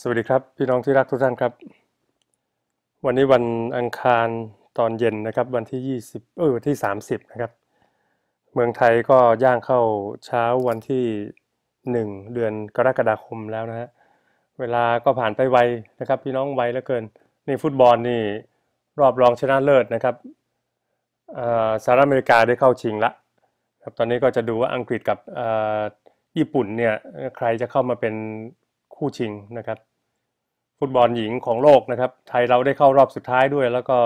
สวัสดีครับพี่น้องที่รักทุกท่านครับ วันนี้วันอังคารตอนเย็นนะครับ วันที่ 20เออวันที่ 30 นะครับ เมืองไทยก็ย่างเข้าเช้าวันที่ 1 เดือนกรกฎาคมแล้วนะฮะเวลาก็ผ่านไปไวนะครับ พี่น้องไวเหลือเกินนี่ฟุตบอลนี่รอบรองชนะเลิศนะครับสหรัฐอเมริกาได้เข้าชิงละครับตอนนี้ก็จะดูว่าอังกฤษกับญี่ปุ่นเนี่ยใครจะเข้ามาเป็นคู่ชิงนะครับฟุตบอลหญิงของโลกนะครับ ไทยเราได้เข้ารอบสุดท้ายด้วย แล้วก็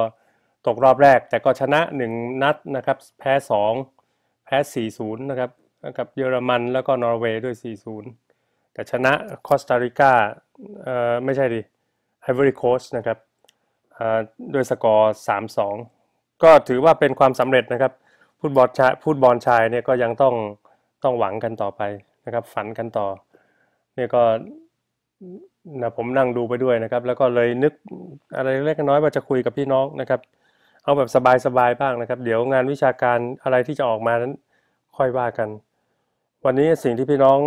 ตกรอบแรก แต่ก็ชนะ 1 นัดนะครับ แพ้ 2 แพ้4-0นะครับกับ เยอรมันแล้วก็นอร์เวย์ด้วย 4-0 แต่ชนะคอสตาริกาเอ่อไม่ใช่ดิไอวอรีโคสนะครับด้วยสกอร์ 3-2 ก็ถือว่าเป็นความสำเร็จนะครับฟุตบอลชายฟุตบอลชายเนี่ยก็ยังต้องต้องหวังกันต่อไปนะครับฝันกันต่อเนี่ยก็นะผมนั่งดูไปด้วยนะครับ แล้วก็เลยนึกอะไรเล็กน้อยว่าจะคุยกับพี่น้องนะครับเอาแบบสบายๆบ้างนะครับเดี๋ยวงานวิชาการอะไรที่จะออกมานั้นค่อยว่ากัน วันนี้สิ่งที่พี่น้อง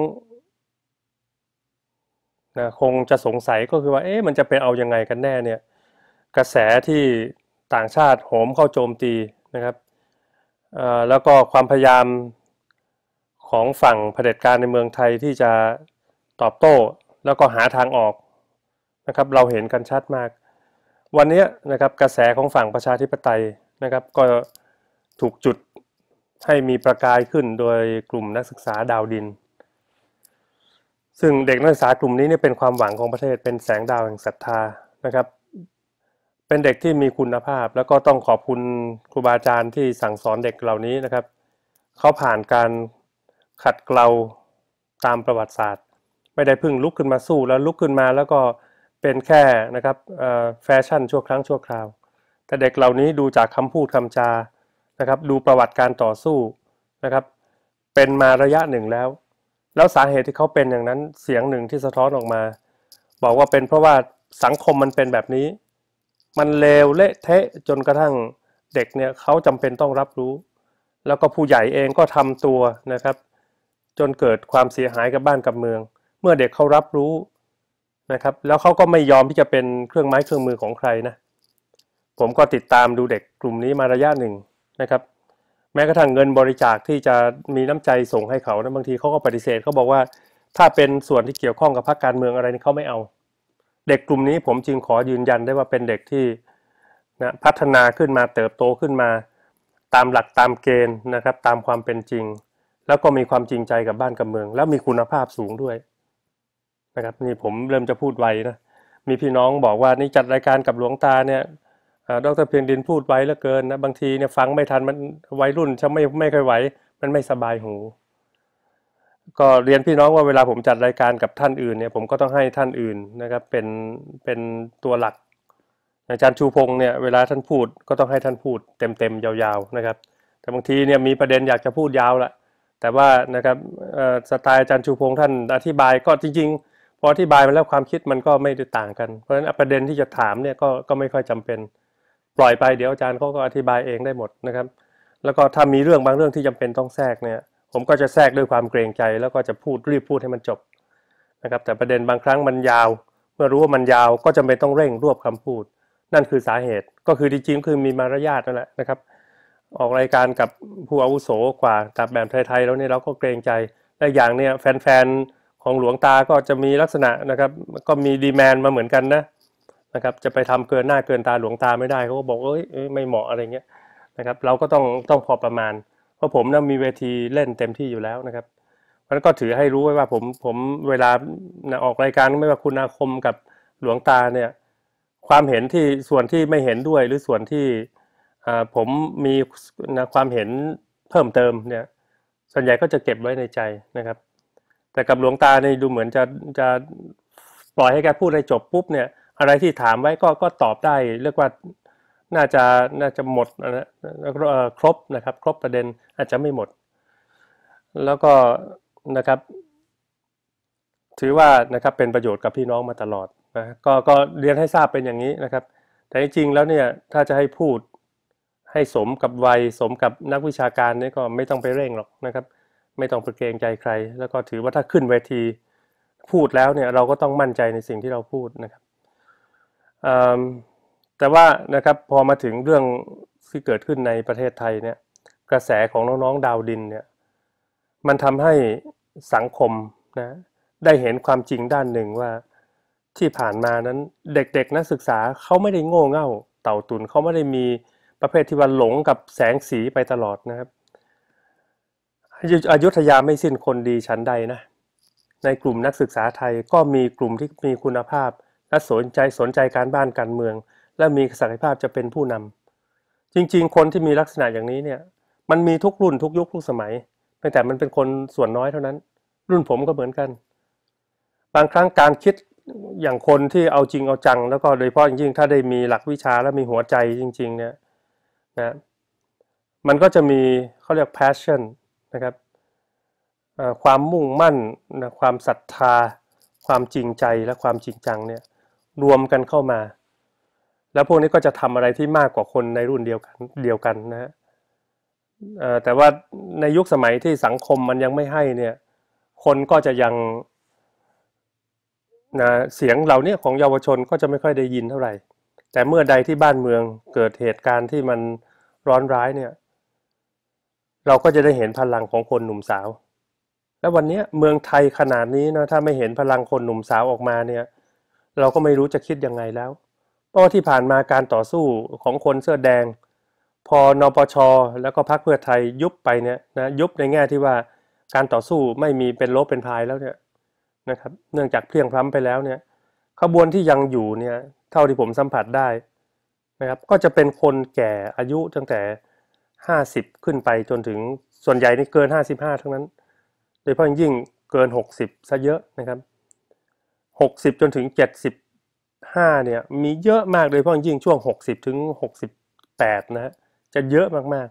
นะคงจะสงสัยก็คือว่า เอ๊ะมันจะเป็นเอายังไงกันแน่เนี่ย กระแสที่ต่างชาติโหมเข้าโจมตีนะครับแล้วก็ความพยายาม ของฝั่งเผด็จการในเมืองไทยที่จะตอบโต้แล้วก็หาทางออกนะครับเราเห็นกันชัดมาก วันนี้นะครับกระแสของฝั่งประชาธิปไตยนะครับ ก็ถูกจุดให้มีประกายขึ้นโดยกลุ่มนักศึกษาดาวดิน ซึ่งเด็กนักศึกษากลุ่มนี้เนี่ยเป็นความหวังของประเทศเป็นแสงดาวแห่งศรัทธานะครับ เป็นเด็กที่มีคุณภาพ แล้วก็ต้องขอบคุณครูบาอาจารย์ที่สั่งสอนเด็กเหล่านี้นะครับเขาผ่านการขัดเกลาตามประวัติศาสตร์ไม่ได้พึ่งลุกขึ้นมาสู้แล้วลุกขึ้นมาแล้วก็เป็นแค่นะครับแฟชั่นชั่วครั้งชั่วคราว แต่เด็กเหล่านี้ดูจากคำพูดคำจา นะครับดูประวัติการต่อสู้นะครับ เป็นมาระยะหนึ่งแล้ว แล้วสาเหตุที่เขาเป็นอย่างนั้นเสียงหนึ่งที่สะท้อนออกมา บอกว่าเป็นเพราะว่าสังคมมันเป็นแบบนี้ มันเลวเละเทะจนกระทั่งเด็กเนี่ยเขาจำเป็นต้องรับรู้ แล้วก็ผู้ใหญ่เองก็ทำตัวนะครับ จนเกิดความเสียหายกับบ้านกับเมืองมื่อเด็กเขารับรู้นะครับ แล้วเขาก็ไม่ยอมที่จะเป็นเครื่องไม้เครื่องมือของใครนะ ผมก็ติดตามดูเด็กกลุ่มนี้มาระยะหนึ่งนะครับ แม้กระทั่งเงินบริจาคที่จะมีน้ำใจส่งให้เขานะ บางทีเขาก็ปฏิเสธเขาบอกว่า ถ้าเป็นส่วนที่เกี่ยวข้องกับพรรคการเมืองอะไรนี่เขาไม่เอา เด็กกลุ่มนี้ผมจึงขอยืนยันได้ว่าเป็นเด็กที่นะพัฒนาขึ้นมาเติบโตขึ้นมา ตามหลักตามเกณฑ์นะครับ ตามความเป็นจริง แล้วก็มีความจริงใจกับบ้านกับเมือง แล้วมีคุณภาพสูงด้วยนะครับนี่ผมเริ่มจะพูดไวนะมีพี่น้องบอกว่านี่จัดรายการกับหลวงตาเนี่ยดรเพียงดินพูดไวเหลือเกินนะบางทีเนี่ยฟังไม่ทันมันวัยรุ่นจะไม่ไม่ค่อยไหวมันไม่สบายหู ก็เรียนพี่น้องว่าเวลาผมจัดรายการกับท่านอื่นเนี่ยผมก็ต้องให้ท่านอื่นนะครับเป็นเป็นตัวหลักอาจารย์ชูพงศ์เนี่ยเวลาท่านพูดก็ต้องให้ท่านพูด เต็มๆยาวๆนะครับ แต่บางทีเนี่ยมีประเด็นอยากจะพูดยาวละแต่ว่านะครับสไตล์อาจารย์ชูพงศ์ท่านอธิบายก็จริง ๆออธิบายมาแล้วความคิดมันก็ไม่ได้ต่างกันเพราะฉะนั้นประเด็นที่จะถามเนี่ยก็ก็ไม่ค่อยจำเป็นปล่อยไป เดี๋ยวอาจารย์เขาก็อธิบายเองได้หมดนะครับ แล้วก็ถ้ามีเรื่องบางเรื่องที่จำเป็นต้องแทรกเนี่ยผมก็จะแทรกด้วยความเกรงใจ แล้วก็จะพูดรีบพูดให้มันจบนะครับแต่ประเด็นบางครั้งมันยาว เมื่อรู้ว่ามันยาวก็จำเป็นต้องเร่งรวบคำพูด นั่นคือสาเหตุก็คือจริงๆคือมีมารยาทนั่นแหละนะครับ ออกรายการกับผู้อาวุโสกว่าตับแบบไทยๆแล้วเนี่ยเราก็เกรงใจและอย่างเนี่ยแฟนๆของหลวงตาก็จะมีลักษณะนะครับ ก็มีดีแมนมาเหมือนกันนะ นะครับ จะไปทำเกินหน้าเกินตาหลวงตาไม่ได้เขาก็บอกเอ้ยไม่เหมาะอะไรเงี้ยนะครับ เราก็ต้องต้องพอประมาณ เพราะผมนะมีเวทีเล่นเต็มที่อยู่แล้วนะครับมันก็ถือให้รู้ไว้ว่าผมผมเวลาออกรายการไม่ว่าคุณอาคมกับหลวงตาเนี่ยความเห็นที่ส่วนที่ไม่เห็นด้วยหรือส่วนที่ผมมีความเห็นเพิ่มเติมเนี่ยส่วนใหญ่ก็จะเก็บไว้ในใจนะครับแต่กับหลวงตาเนี่ยดูเหมือนจะจะปล่อยให้แกพูดให้จบปุ๊บเนี่ย อะไรที่ถามไว้ก็ก็ตอบได้เรียกว่าน่าจะน่าจะหมดนะครบนะครับ ครบประเด็นอาจจะไม่หมด แล้วก็นะครับ ถือว่านะครับเป็นประโยชน์กับพี่น้องมาตลอดนะก็ก็เรียนให้ทราบเป็นอย่างนี้นะครับ แต่จริงแล้วเนี่ยถ้าจะให้พูดให้สมกับวัยสมกับนักวิชาการนี่ก็ไม่ต้องไปเร่งหรอกนะครับไม่ต้องไปเกรงใจใคร แล้วก็ถือว่าถ้าขึ้นเวทีพูดแล้วเนี่ยเราก็ต้องมั่นใจในสิ่งที่เราพูดนะครับแต่ว่านะครับพอมาถึงเรื่องที่เกิดขึ้นในประเทศไทยเนี่ยกระแสของน้อง ๆ ดาวดินเนี่ยมันทำให้สังคมนะได้เห็นความจริงด้านหนึ่งว่าที่ผ่านมานั้นเด็กๆนักศึกษาเขาไม่ได้โง่เง่าเต่าตุน เขาไม่ได้มีประเภทที่ว่าหลงกับแสงสีไปตลอดนะครับอยุธยาไม่สิ้นคนดีชั้นใดนะ ในกลุ่มนักศึกษาไทยก็มีกลุ่มที่มีคุณภาพ และสนใจสนใจการบ้านการเมือง และมีศักยภาพจะเป็นผู้นำ จริงๆคนที่มีลักษณะอย่างนี้เนี่ยมันมีทุกรุ่นทุกยุคทุกสมัยแต่มันเป็นคนส่วนน้อยเท่านั้น รุ่นผมก็เหมือนกัน บางครั้งการคิดอย่างคนที่เอาจริงเอาจัง แล้วก็โดยเฉพาะยิ่งถ้าได้มีหลักวิชาและมีหัวใจจริงๆเนี่ยนะมันก็จะมีเขาเรียก passion นะครับความมุ่งมั่นนะความศรัทธา ความจริงใจและความจริงจังเนี่ยรวมกันเข้ามา แล้วพวกนี้ก็จะทำอะไรที่มากกว่าคนในรุ่นเดียวกันเดียวกันนะฮะแต่ว่าในยุคสมัยที่สังคมมันยังไม่ให้เนี่ยคนก็จะยังนะเสียงเหล่านี้ของเยาวชนก็จะไม่ค่อยได้ยินเท่าไหร่ แต่เมื่อใดที่บ้านเมืองเกิดเหตุการณ์ที่มันร้อนร้ายเนี่ยเราก็จะได้เห็นพลังของคนหนุ่มสาว และวันนี้เมืองไทยขนาดนี้นะถ้าไม่เห็นพลังคนหนุ่มสาวออกมาเนี่ย เราก็ไม่รู้จะคิดยังไงแล้วเพราะที่ผ่านมาการต่อสู้ของคนเสื้อแดงพอนปชแล้วก็พักเพื่อไทยยุบไปเนี่ยนะยุบในแง่ที่ว่าการต่อสู้ไม่มีเป็นลบเป็นพายแล้วเนี่ยนะครับเนื่องจากเพียงพล้าไปแล้วเนี่ยขบวนที่ยังอยู่เนี่ยเท่าที่ผมสัมผัสได้นะครับ ก็จะเป็นคนแก่อายุตั้งแต่ห้าสิบขึ้นไปจนถึงส่วนใหญ่นี่เกินห้าสิบห้าทั้งนั้น โดยเฉพาะยิ่งเกินหกสิบซะเยอะนะครับหกสิบจนถึงเจ็ดสิบห้าเนี่ยมีเยอะมากโดยเฉพาะยิ่งช่วงหกสิบถึงหกสิบแปดนะฮะจะเยอะมาก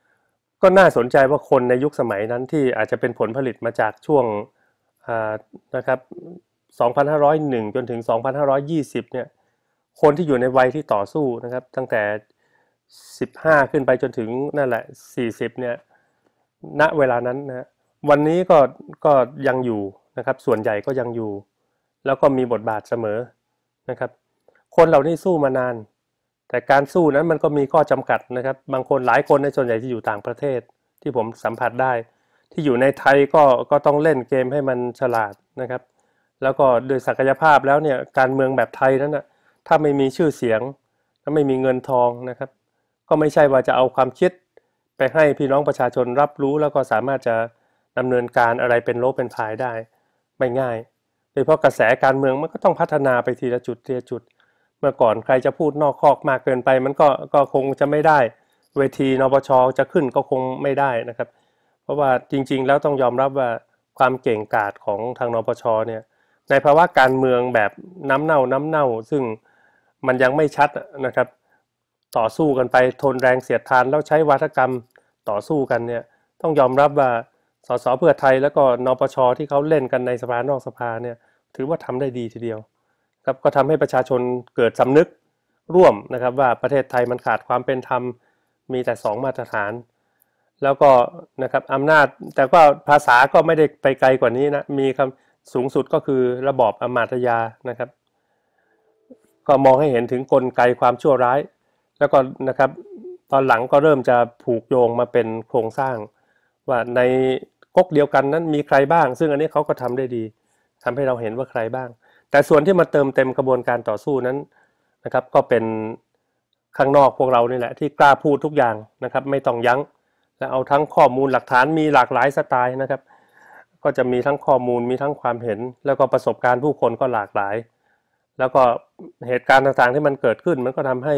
ๆ ก็น่าสนใจว่าคนในยุคสมัยนั้นที่อาจจะเป็นผลผลิตมาจากช่วงนะครับ2,501จนถึง 2,520เนี่ยคนที่อยู่ในวัยที่ต่อสู้นะครับตั้งแต่สิบห้าขึ้นไปจนถึงนั่นแหละสสี่ิบเนี่ย ณ เวลานั้นนะวันนี้ก็ ก็ยังอยู่นะครับ ส่วนใหญ่ก็ยังอยู่ แล้วก็มีบทบาทเสมอนะครับ คนเหล่านี้สู้มานาน แต่การสู้นั้นมันก็มีข้อจำกัดนะครับ บางคนหลายคนในส่วนใหญ่ที่อยู่ต่างประเทศที่ผมสัมผัสได้ ที่อยู่ในไทยก็ ก็ต้องเล่นเกม ให้มันฉลาดนะครับ แล้วก็โดยศักยภาพแล้วเนี่ย การเมืองแบบไทยนั้นนะถ้าไม่มีชื่อเสียงถ้าไม่มีเงินทองนะครับก็ไม่ใช่ว่าจะเอาความคิด ไปให้พี่น้องประชาชนรับรู้แล้วก็สามารถจะดำเนินการอะไรเป็นโลเป็นพายได้ ไม่ง่ายโดยเฉพาะกระแสการเมือง มันก็ต้องพัฒนาไปทีละจุดทีละจุด เมื่อก่อนใครจะพูดนอกคอกมากเกินไปมันก็ก็คงจะไม่ได้ เวทีนปชจะขึ้นก็คงไม่ได้นะครับ เพราะว่าจริง ๆ แล้วต้องยอมรับว่าความเก่งกาจของทางนปชเนี่ย ในภาวะการเมืองแบบน้ำเน่าน้ำเน่าซึ่งมันยังไม่ชัดนะครับต่อสู้กันไปทนแรงเสียดทาน แล้วใช้วัทกรรมต่อสู้กันเนี่ยต้องยอมรับว่าสสเพื่อไทยแล้วก็นปชที่เขาเล่นกันในสภานอกสภาเนี่ยถือว่าทำได้ดีทีเดียวครับก็ทำให้ประชาชนเกิดสำนึกร่วมนะครับว่าประเทศไทยมันขาดความเป็นธรรมมีแต่ 2 มาตรฐาน แล้วก็นะครับอำนาจแต่ว่าภาษาก็ไม่ได้ไปไกลกว่านี้นะมีคำสูงสุดก็คือระบอบอมาตยานะครับ ก็มองให้เห็นถึงกลไกความชั่วร้ายแล้วก็นะครับ ตอนหลังก็เริ่มจะผูกโยงมาเป็นโครงสร้าง ว่าในก๊กเดียวกันนั้นมีใครบ้าง ซึ่งอันนี้เขาก็ทำได้ดี ทำให้เราเห็นว่าใครบ้าง แต่ส่วนที่มาเติมเต็มกระบวนการต่อสู้นั้นนะครับก็เป็นข้างนอกพวกเรานี่แหละ ที่กล้าพูดทุกอย่างนะครับไม่ต้องยัง้ง และเอาทั้งข้อมูลหลักฐานมีหลากหลายสไตล์นะครับก็จะมีทั้งข้อมูลมีทั้งความเห็น แล้วก็ประสบการณ์ ผู้คนก็หลากหลาย แล้วก็เหตุการณ์ต่างๆที่มันเกิดขึ้นมันก็ทำให้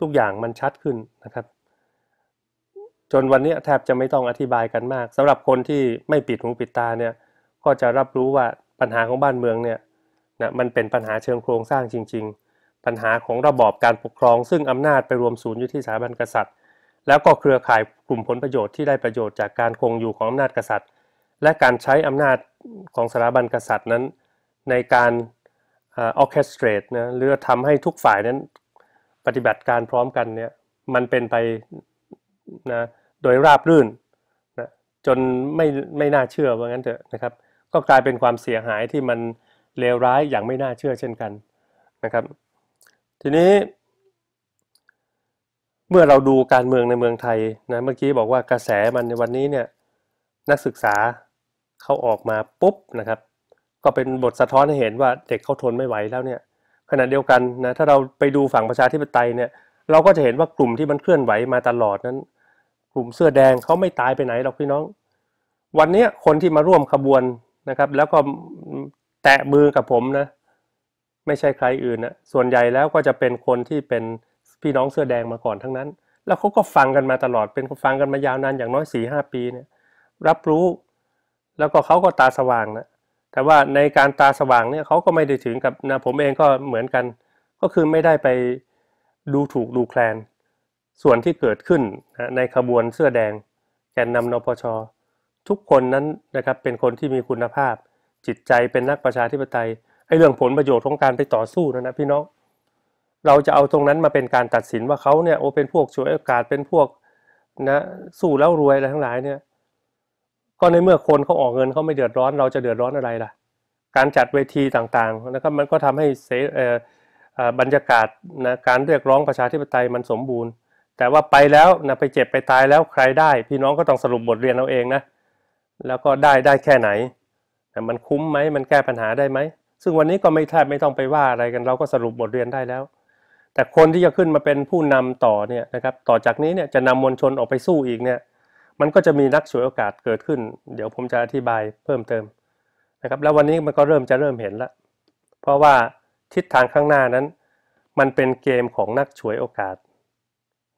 ทุกอย่างมันชัดขึ้นนะครับ จนวันนี้แทบจะไม่ต้องอธิบายกันมากสำหรับคนที่ไม่ปิดหูปิดตาเนี่ย ก็จะรับรู้ว่าปัญหาของบ้านเมืองเนี่ยนะมันเป็นปัญหาเชิงโครงสร้างจริง ๆ ปัญหาของระบอบการปกครอง ซึ่งอำนาจไปรวมศูนย์อยู่ที่สถาบันกษัตริย์ แล้วก็เครือข่ายกลุ่มผลประโยชน์ที่ได้ประโยชน์จากการคงอยู่ของอำนาจกษัตริย์ และการใช้อำนาจของสถาบันกษัตริย์นั้นในการออเคสเตรตนะหรือทำให้ทุกฝ่ายนั้นปฏิบัติการพร้อมกันเนี่ยมันเป็นไปนะโดยราบรื่นนะจนไม่ไม่น่าเชื่อว่างั้นเถอะนะครับก็กลายเป็นความเสียหายที่มันเลวร้ายอย่างไม่น่าเชื่อเช่นกันนะครับทีนี้ เมื่อเราดูการเมืองในเมืองไทยนะเมื่อกี้บอกว่ากระแสมันในวันนี้เนี่ยนักศึกษาเขาออกมาปุ๊บนะครับก็เป็นบทสะท้อนให้เห็นว่าเด็กเขาทนไม่ไหวแล้วเนี่ยขณะเดียวกันนะถ้าเราไปดูฝั่งประชาธิปไตยเนี่ยเราก็จะเห็นว่ากลุ่มที่มันเคลื่อนไหวมาตลอดนั้น กลุ่มเสื้อแดงเขาไม่ตายไปไหนหรอกพี่น้อง วันนี้คนที่มาร่วมขบวนนะครับแล้วก็แตะมือกับผมนะไม่ใช่ใครอื่นนะส่วนใหญ่แล้วก็จะเป็นคนที่เป็น พี่น้องเสื้อแดงมาก่อนทั้งนั้น แล้วเขาก็ฟังกันมาตลอด เป็นฟังกันมายาวนานอย่างน้อย4ีหปีเนี่ยรับรู้ แล้วก็เขาก็ตาสว่างนะแต่ว่าในการตาสว่างเนี่ยเขาก็ไม่ได้ถึงกับนะผมเองก็เหมือนกัน ก็คือไม่ได้ไปดูถูกดูแคลน ส่วนที่เกิดขึ้นนะในขบวนเสื้อแดง แกนนำนปชทุกคนนั้นนะครับเป็นคนที่มีคุณภาพ จิตใจเป็นนักประชาธิปไตยไอ้เรื่องผลประโยชน์ของการไปต่อสู้นะนะ พี่น้อง เราจะเอาตรงนั้นมาเป็นการตัดสินว่าเขาเนี่ยโอเป็นพวก่วยโอกาสเป็นพวกนะสู้แล้วรวยอะไรทั้งหลายเนี่ยก็ในเมื่อคนเขาออกเงินเขาไม่เดือดร้อน เราจะเดือดร้อนอะไรล่ะ การจัดเวทีต่างๆนะครับมันก็ทำให้เสบรรยากาศนะการเรียกร้องประชาธิปไตยมันสมบูรณ์ แต่ว่าไปแล้วนะไปเจ็บไปตายแล้วใครได้พี่น้องก็ต้องสรุปบทเรียนเอาเองนะแล้วก็ได้ได้แค่ไหน มันคุ้มไหม มันแก้ปัญหาได้ไหม ซึ่งวันนี้ก็ไม่แทบไม่ต้องไปว่าอะไรกัน เราก็สรุปบทเรียนได้แล้ว แต่คนที่จะขึ้นมาเป็นผู้นำต่อเนี่ยนะครับต่อจากนี้เนี่ยจะนำมวลชนออกไปสู้อีกเนี่ยมันก็จะมีนักสวยโอกาสเกิดขึ้น เดี๋ยวผมจะอธิบายเพิ่มเติมนะครับ แล้ววันนี้มันก็เริ่มจะเริ่มเห็นแล้วเพราะว่าทิศทางข้างหน้านั้น มันเป็นเกมของนักฉวยโอกาส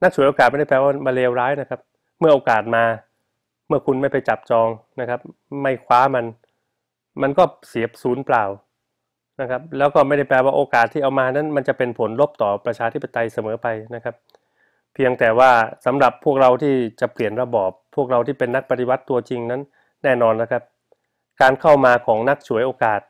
นักฉวยโอกาสไม่ได้แปลว่ามาเลวร้ายนะครับ เมื่อโอกาสมาเมื่อคุณไม่ไปจับจองนะครับ ไม่คว้ามันมันก็เสียบศูนย์เปล่านะครับ แล้วก็ไม่ได้แปลว่าโอกาสที่เอามานั้น มันจะเป็นผลลบต่อประชาธิปไตยเสมอไปนะครับพียงแต่ว่าสำหรับพวกเราที่จะเปลี่ยนระบอบ พวกเราที่เป็นนักปฏิวัติตัวจริงนั้น แน่นอนนะครับ การเข้ามาของนักฉวยโอกาส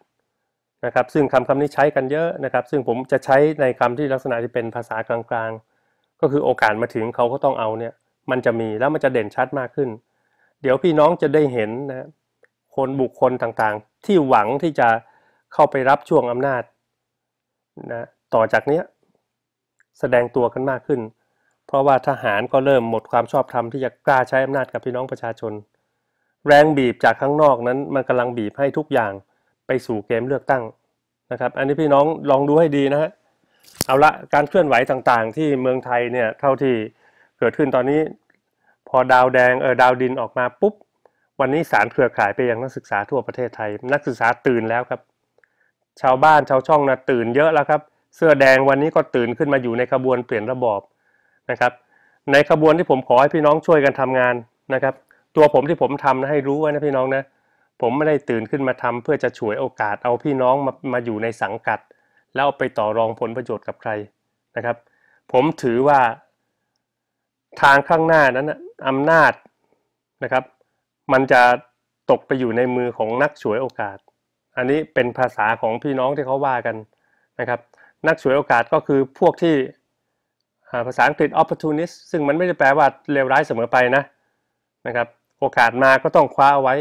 นะครับซึ่งคำคำนี้ใช้กันเยอะนะครับ ซึ่งผมจะใช้ในคำที่ลักษณะที่เป็นภาษากลางๆ ก็คือโอกาสมาถึงเขาก็ต้องเอาเนี่ยมันจะมีแล้วมันจะเด่นชัดมากขึ้น เดี๋ยวพี่น้องจะได้เห็นนะคนบุคคลต่างๆ ที่หวังที่จะเข้าไปรับช่วงอำนาจนะต่อจากเนี้ยแสดงตัวกันมากขึ้นเพราะว่าทหารก็เริ่มหมดความชอบธรรมที่จะกล้าใช้อำนาจกับพี่น้องประชาชน แรงบีบจากข้างนอกนั้นมันกำลังบีบให้ทุกอย่างไปสู่เกมเลือกตั้งนะครับ อันนี้พี่น้องลองดูให้ดีนะฮะเอาละการเคลื่อนไหวต่างๆ ที่เมืองไทยเนี่ยเท่าที่เกิดขึ้นตอนนี้ พอดาวแดงเออดาวดินออกมาปุ๊บวันนี้สารเครือข่ายไปยังนักศึกษาทั่วประเทศไทย นักศึกษาตื่นแล้วครับ ชาวบ้านชาวช่องนะตื่นเยอะแล้วครับ เสื้อแดงวันนี้ก็ตื่นขึ้นมาอยู่ในขบวนเปลี่ยนระบอบนะครับในขบวนที่ผมขอให้พี่น้องช่วยกันทำงานนะครับตัวผมที่ผมทำนะให้รู้ไว้นะพี่น้องนะผมไม่ได้ตื่นขึ้นมาทำเพื่อจะฉวยโอกาสเอาพี่น้องมามาอยู่ในสังกัด แล้วไปต่อรองผลประโยชน์กับใครนะครับ ผมถือว่าทางข้างหน้านั้นอำนาจนะครับมันจะตกไปอยู่ในมือของนักฉวยโอกาส อันนี้เป็นภาษาของพี่น้องที่เขาว่ากันนะครับนักฉวยโอกาสก็คือพวกที่ภาษาอังกฤษ opportunist ซึ่งมันไม่ได้แปลว่าเลวร้ายเสมอไปนะนะครับโอกาสมาก็ต้องคว้าเอาไว้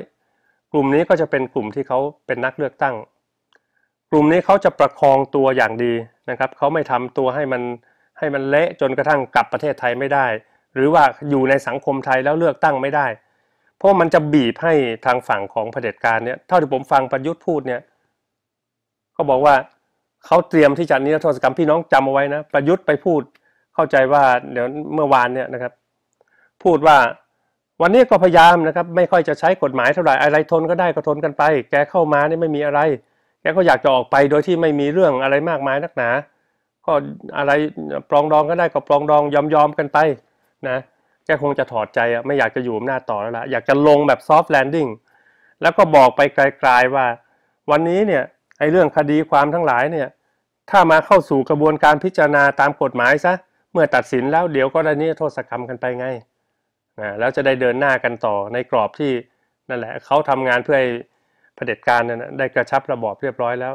กลุ่มนี้ก็จะเป็นกลุ่มที่เขาเป็นนักเลือกตั้ง กลุ่มนี้เขาจะประคองตัวอย่างดีนะครับเขาไม่ทำตัวให้มัน ให้มันเละจนกระทั่งกลับประเทศไทยไม่ได้ หรือว่าอยู่ในสังคมไทยแล้วเลือกตั้งไม่ได้ เพราะมันจะบีบให้ทางฝั่งของเผด็จการเนี่ยเท่าที่ผมฟังประยุทธ์พูดเนี่ยเขาบอกว่าเขาเตรียมที่จะนิรโทษกรรมพี่น้องจำเอาไว้นะประยุทธ์ไปพูดเข้าใจว่าเดี๋ยวเมื่อวานเนี่ยนะครับ พูดว่าวันนี้ก็พยายามนะครับ ไม่ค่อยจะใช้กฎหมายเท่าไหร่อะไรทนก็ได้ก็ทนกันไป แกเข้ามานี่ไม่มีอะไร แกก็อยากจะออกไปโดยที่ไม่มีเรื่องอะไรมากมายนักหนา ก็อะไรปลองดองก็ได้ ก็ปลองดองยอมยอมกันไปนะแกคงจะถอดใจอ่ะไม่อยากจะอยู่อำนาจต่อแล้วละอยากจะลงแบบซอฟต์แลนดิ้งแล้วก็บอกไปไกลๆว่า วันนี้เนี่ยไอ้เรื่องคดีความทั้งหลายเนี่ยถ้ามาเข้าสู่กระบวนการพิจารณาตามกฎหมายซะมื่อตัดสินแล้วเดี๋ยวก็ได้นี้โทษกรรมกันไปไงนะแล้วจะได้เดินหน้ากันต่อในกรอบที่นั่นแหละเขาทำงานเพื่อให้เผด็จการนั้นได้กระชับระบอบเรียบร้อยแล้ว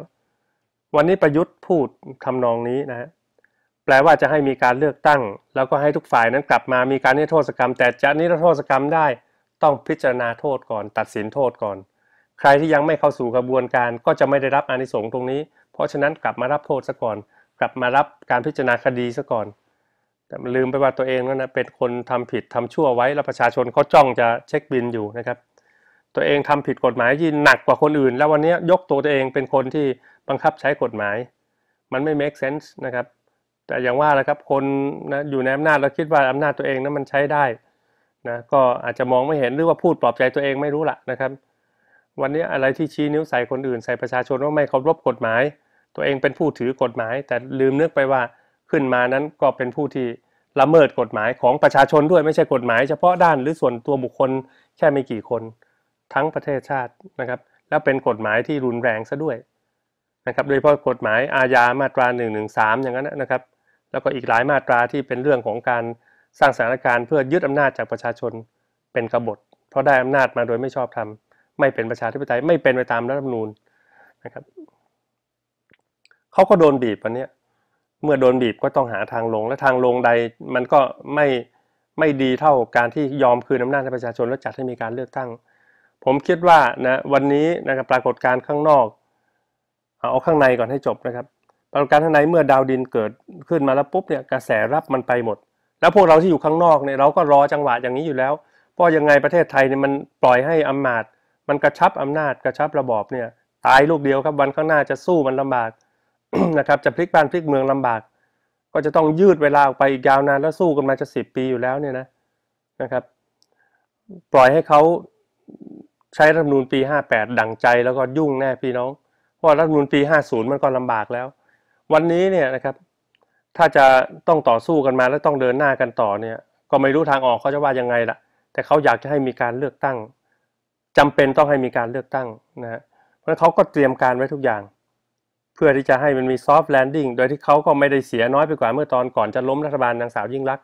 วันนี้ประยุทธ์พูดทำนองนี้นะแปลว่าจะให้มีการเลือกตั้ง แล้วก็ให้ทุกฝ่ายนั้นกลับมามีการนิรโทษกรรม แต่จะนิรโทษกรรมได้ ต้องพิจารณาโทษก่อน ตัดสินโทษก่อน ใครที่ยังไม่เข้าสู่กระบวนการ ก็จะไม่ได้รับอานิสงส์ตรงนี้ เพราะฉะนั้นกลับมารับโทษซะก่อน กลับมารับการพิจารณาคดีซะก่อนแต่ลืมไปว่าตัวเองนั่นนะเป็นคนทำผิดทำชั่วไว้ แล้วประชาชนเขาจ้องจะเช็คบินอยู่นะครับ ตัวเองทำผิดกฎหมายที่หนักกว่าคนอื่น แล้ววันนี้ยกตัวตัวเองเป็นคนที่บังคับใช้กฎหมาย มันไม่ make sense นะครับแต่อย่างว่าแหละครับคนนะอยู่ในอำนาจเราคิดว่าอำนาจตัวเองนะั้นมันใช้ได้นะก็อาจจะมองไม่เห็น หรือว่าพูดปลอบใจตัวเองไม่รู้ละนะครับ วันนี้อะไรที่ชี้นิ้วใส่คนอื่นใส่ประชาชนว่าไม่เคารพกฎหมาย ตัวเองเป็นผู้ถือกฎหมาย แต่ลืมนึกไปว่าขึ้นมานั้นก็เป็นผู้ที่ละเมิดกฎหมายของประชาชนด้วยไม่ใช่กฎหมาย เฉพาะด้านหรือส่วนตัวบุคคล แค่ไม่กี่คนทั้งประเทศชาตินะครับแล้วเป็นกฎหมายที่รุนแรงซะด้วยนะครับโดยเฉพาะกฎหมายอาญามาตรา1นึอย่างนั้นนะครับ แล้วก็อีกหลายมาตราที่เป็นเรื่องของการสร้างสถานการณ์เพื่อยึดอำนาจจากประชาชนเป็นกบฏเพราะได้อำนาจมาโดยไม่ชอบธรรมไม่เป็นประชาธิปไตยไม่เป็นไปตามรัฐธรรมนูญนะครับเขาก็โดนบีบวันนี้เมื่อโดนบีบก็ต้องหาทางลงและทางลงใดมันก็ไม่ไม่ดีเท่าการที่ยอมคืนอำนาจให้ประชาชนและจัดให้มีการเลือกตั้ง ผมคิดว่านะวันนี้นะครับปรากฏการณ์ข้างนอก เอาข้างในก่อนให้จบนะครับ ปรากฏการณ์ข้างในเมื่อดาวดินเกิดขึ้นมาแล้วปุ๊บเนี่ยกระแสรับมันไปหมด แล้วพวกเราที่อยู่ข้างนอกเนี่ยเราก็รอจังหวะอย่างนี้อยู่แล้วเพราะยังไงประเทศไทยเนี่ยมันปล่อยให้อำนาจมันกระชับอำนาจ กระชับระบอบเนี่ยตายลูกเดียวครับวันข้างหน้าจะสู้มันลำบากนะครับจะพลิกบ้านพลิกเมืองลำบาก ก็จะต้องยืดเวลาออกไปอีกยาวนานแล้วสู้กันมาจะสิบปีอยู่แล้วเนี่ยนะนะครับปล่อยให้เขาใช้รัฐธรรมนูญปีแปดดั่งใจแล้วก็ยุ่งแน่พี่น้องเพราะรัฐธรรมนูญปีย์มันก็ลำบากแล้ว วันนี้เนี่ยนะครับถ้าจะต้องต่อสู้กันมาแล้วต้องเดินหน้ากันต่อเนี่ยก็ไม่รู้ทางออกเขาจะว่ายังไงล่ะ แต่เขาอยากจะให้มีการเลือกตั้ง จำเป็นต้องให้มีการเลือกตั้งนะฮะเพราะเขาก็เตรียมการไว้ทุกอย่างเพื่อที่จะให้มันมีซอฟต์แลนดิ้ง โดยที่เขาก็ไม่ได้เสียน้อยไปกว่าเมื่อตอนก่อนจะล้มรัฐบาลนางสาวยิ่งรัก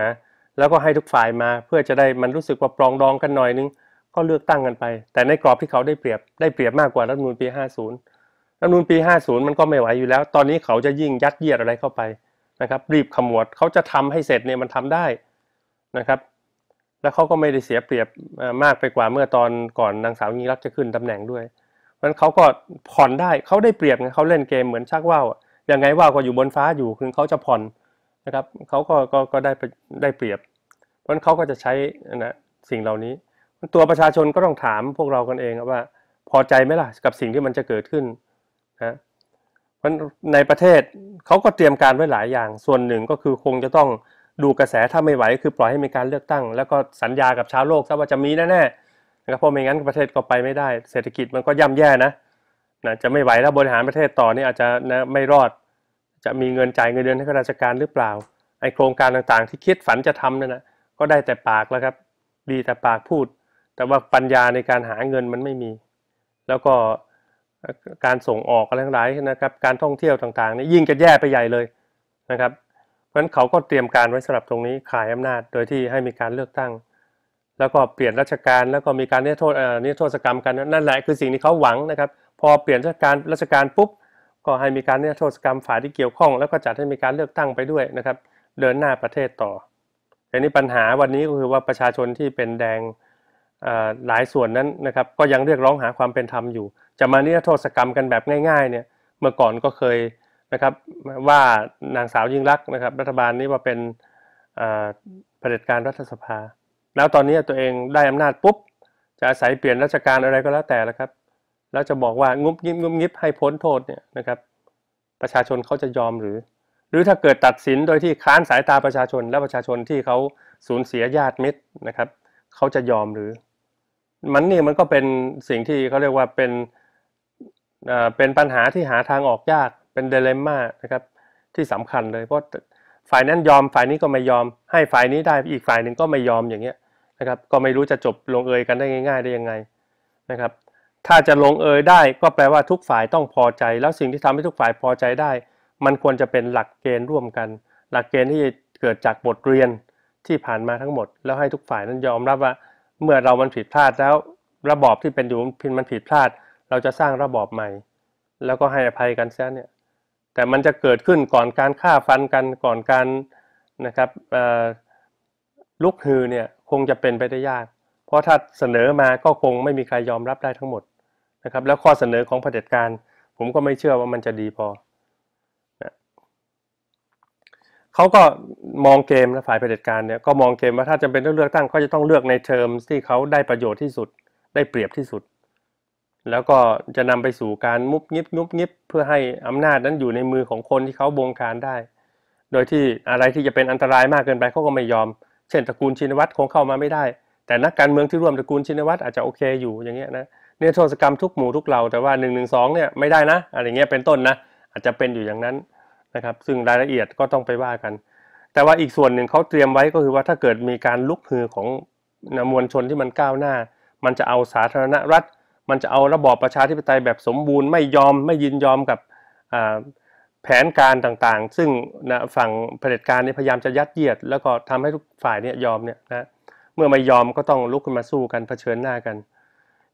นะ แล้วก็ให้ทุกฝ่ายมาเพื่อจะได้มันรู้สึกว่าปรองดองกันหน่อยนึง ก็เลือกตั้งกันไป แต่ในกรอบที่เขาได้เปรียบ ได้เปรียบมากกว่ารัฐมนูลปี 50 รัฐมนูลปี 50 มันก็ไม่ไหวอยู่แล้ว ตอนนี้เขาจะยิ่งยัดเยียดอะไรเข้าไปนะครับรีบขมวดเขาจะทำให้เสร็จเนี่ยมันทำได้นะครับ แล้วเขาก็ไม่ได้เสียเปรียบมากไปกว่าเมื่อตอนก่อนนางสาวยิ่งรักจะขึ้นตำแหน่งด้วยมพราะฉะนั้นเขาก็ผ่อนได้เขาได้เปรียบไงเขาเล่นเกมเหมือนชักว่าวยังไงว่าวก็อยู่บนฟ้าอยู่คือเขาจะผ่อนนะครับเขาก็ก็ก็ได้ได้เปรียบ เพราะฉะนั้นเขาก็จะใช้นะสิ่งเหล่านี้ ตัวประชาชนก็ต้องถามพวกเรากันเองว่าพอใจไหมล่ะกับสิ่งที่มันจะเกิดขึ้นนะเพราะในประเทศเขาก็เตรียมการไว้หลายอย่างส่วนหนึ่งก็คือคงจะต้องดูกระแสถ้าไม่ไหว คือปล่อยให้มีการเลือกตั้ง แล้วก็สัญญากับชาวโลกซะว่าจะมีแน่ๆนะครับเพราะไม่งั้นประเทศก็ไปไม่ได้ เศรษฐกิจมันก็ย่ำแย่นะนะ จะไม่ไหวแล้วบริหารประเทศต่อนี่อาจจะนะไม่รอด จะมีเงินจ่ายเงินเดือนให้ข้าราชการหรือเปล่า ไอโครงการต่างๆที่คิดฝันจะทำนั่นนะก็ได้แต่ปากแล้วครับ ดีแต่ปากพูด แต่ว่าปัญญาในการหาเงินมันไม่มี แล้วก็การส่งออกอะไรทั้งหลายนะครับ การท่องเที่ยวต่างๆนี่ยิ่งจะแย่ไปใหญ่เลยนะครับ เพราะฉะนั้นเขาก็เตรียมการไว้สำหรับตรงนี้ขายอำนาจ โดยที่ให้มีการเลือกตั้งแล้วก็เปลี่ยนราชการแล้วก็มีการนิโทษนิโทษกรรมกันนั่นแหละคือสิ่งที่เขาหวังนะครับ พอเปลี่ยนราชการราชการปุ๊บก็ให้มีการนิโทษกรรมฝ่ายที่เกี่ยวข้อง แล้วก็จัดให้มีการเลือกตั้งไปด้วยนะครับเดินหน้าประเทศต่อแต่นี้ปัญหาวันนี้ก็คือว่าประชาชนที่เป็นแดงหลายส่วนนั้นนะครับก็ยังเรียกร้องหาความเป็นธรรมอยู่จะมานิรโทษกรรมกันแบบง่ายๆเนี่ยเมื่อก่อนก็เคยนะครับว่านางสาวยิ่งรักนะครับ รัฐบาลนี้ว่าเป็นเผด็จการรัฐสภาแล้วตอนนี้ตัวเองได้อำนาจปุ๊บจะอาศัยเปลี่ยนราชการอะไรก็แล้วแต่ละครับแล้วจะบอกว่างุบงิบงุบงิบให้พ้นโทษเนี่ยนะครับประชาชนเขาจะยอมหรือ หรือถ้าเกิดตัดสินโดยที่ค้านสายตาประชาชนและประชาชนที่เขาสูญเสียญาติมิตรนะครับเขาจะยอมหรือ มันนี่มันก็เป็นสิ่งที่เขาเรียกว่าเป็นเป็นปัญหาที่หาทางออกยากเป็นเดเลม่านะครับที่สำคัญเลย เพราะฝ่ายนั้นยอมฝ่ายนี้ก็ไม่ยอม ให้ฝ่ายนี้ได้อีกฝ่ายหนึ่งก็ไม่ยอมอย่างเงี้ยนะครับ ก็ไม่รู้จะจบลงเอยกันได้ง่าย ๆได้ยังไงนะครับ ถ้าจะลงเอยได้ก็แปลว่าทุกฝ่ายต้องพอใจ แล้วสิ่งที่ทำให้ทุกฝ่ายพอใจได้ มันควรจะเป็นหลักเกณฑ์ร่วมกัน หลักเกณฑ์ที่เกิดจากบทเรียนที่ผ่านมาทั้งหมด แล้วให้ทุกฝ่ายนั้นยอมรับว่าเมื่อเรามันผิดพลาดแล้วระบอบที่เป็นอยู่พินมันผิดพลาด เราจะสร้างระบอบใหม่ แล้วก็ให้อภัยกันซะเนี่ย แต่มันจะเกิดขึ้นก่อนการฆ่าฟันกันก่อนการนะครับลุกฮือเนี่ยคงจะเป็นไปได้ยาก เพราะถ้าเสนอมาก็คงไม่มีใครยอมรับได้ทั้งหมดนะครับ แล้วข้อเสนอของเผด็จการผมก็ไม่เชื่อว่ามันจะดีพอ เขาก็มองเกมนะฝ่ายเผด็จการเนี่ยก็มองเกมว่าถ้าจำเป็นต้องเลือกตั้งก็จะต้องเลือกในเทอมที่เขาได้ประโยชน์ที่สุดได้เปรียบที่สุด แล้วก็จะนำไปสู่การมุบงิบงุบงิบเพื่อให้อำนาจนั้นอยู่ในมือของคนที่เขาบงการได้ โดยที่อะไรที่จะเป็นอันตรายมากเกินไปเขาก็ไม่ยอมเช่นตระกูลชินวัตรคงเข้ามาไม่ได้ แต่นักการเมืองที่ร่วมตระกูลชินวัตรอาจจะโอเคอยู่อย่างเงี้ยนะเนี่ยโทษกรรมทุกหมู่ทุกเหล่าแต่ว่า1นึเนี่ยไม่ได้นะอะไรเงี้ยเป็นต้นนะอาจจะเป็นอยู่อย่างนั้นนะครับซึ่งรายละเอียดก็ต้องไปว่ากัน แต่ว่าอีกส่วนหนึ่งเขาเตรียมไว้ก็คือว่าถ้าเกิดมีการลุกฮือของมวลชนที่มันก้าวหน้า มันจะเอาสาธารณรัฐ มันจะเอาระบอบประชาธิปไตยแบบสมบูรณ์ไม่ยอมไม่ยินยอมกับแผนการต่างๆ ซึ่งนะฝั่งเผด็จการนี่พยายามจะยัดเยียด แล้วก็ทำให้ทุกฝ่ายเนี่ยยอมเนี่ยนะเมื่อไม่ยอมก็ต้องลุกขึ้นมาสู้กันเผชิญหน้ากัน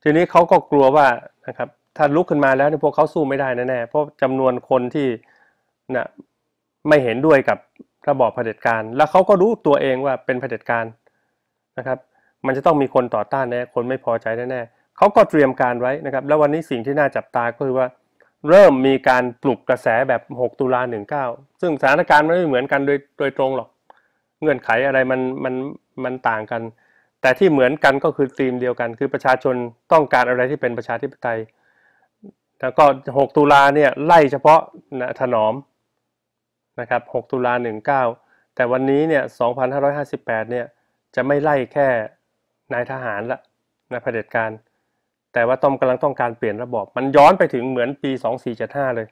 ทีนี้เขาก็กลัวว่านะครับถ้าลุกขึ้นมาแล้วพวกเขาสู้ไม่ได้แน่ๆเพราะจำนวนคนที่นะไม่เห็นด้วยกับระบอบเผด็จการ แล้วเขาก็รู้ตัวเองว่าเป็นเผด็จการนะครับ มันจะต้องมีคนต่อต้านแน่ คนไม่พอใจแน่ๆเขาก็เตรียมการไว้นะครับแล้ววันนี้สิ่งที่น่าจับตาก็คือว่าเริ่มมีการปลุกกระแสแบบ 6 ตุลา 19 ซึ่งสถานการณ์ไม่เหมือนกันโดยโดยตรงหรอก เงื่อนไขอะไรมันมันมันต่างกัน แต่ที่เหมือนกันก็คือธีมเดียวกัน คือประชาชนต้องการอะไรที่เป็นประชาธิปไตย แล้วก็ 6 ตุลาเนี่ย ไล่เฉพาะนะถนอมนะครับ 6 ตุลา 19 แต่วันนี้เนี่ย 2558 เนี่ยจะไม่ไล่แค่นายทหารละนายเผด็จการแต่ว่าต้อมกำลังต้องการเปลี่ยนระบอบมันย้อนไปถึงเหมือนปี 2475เลย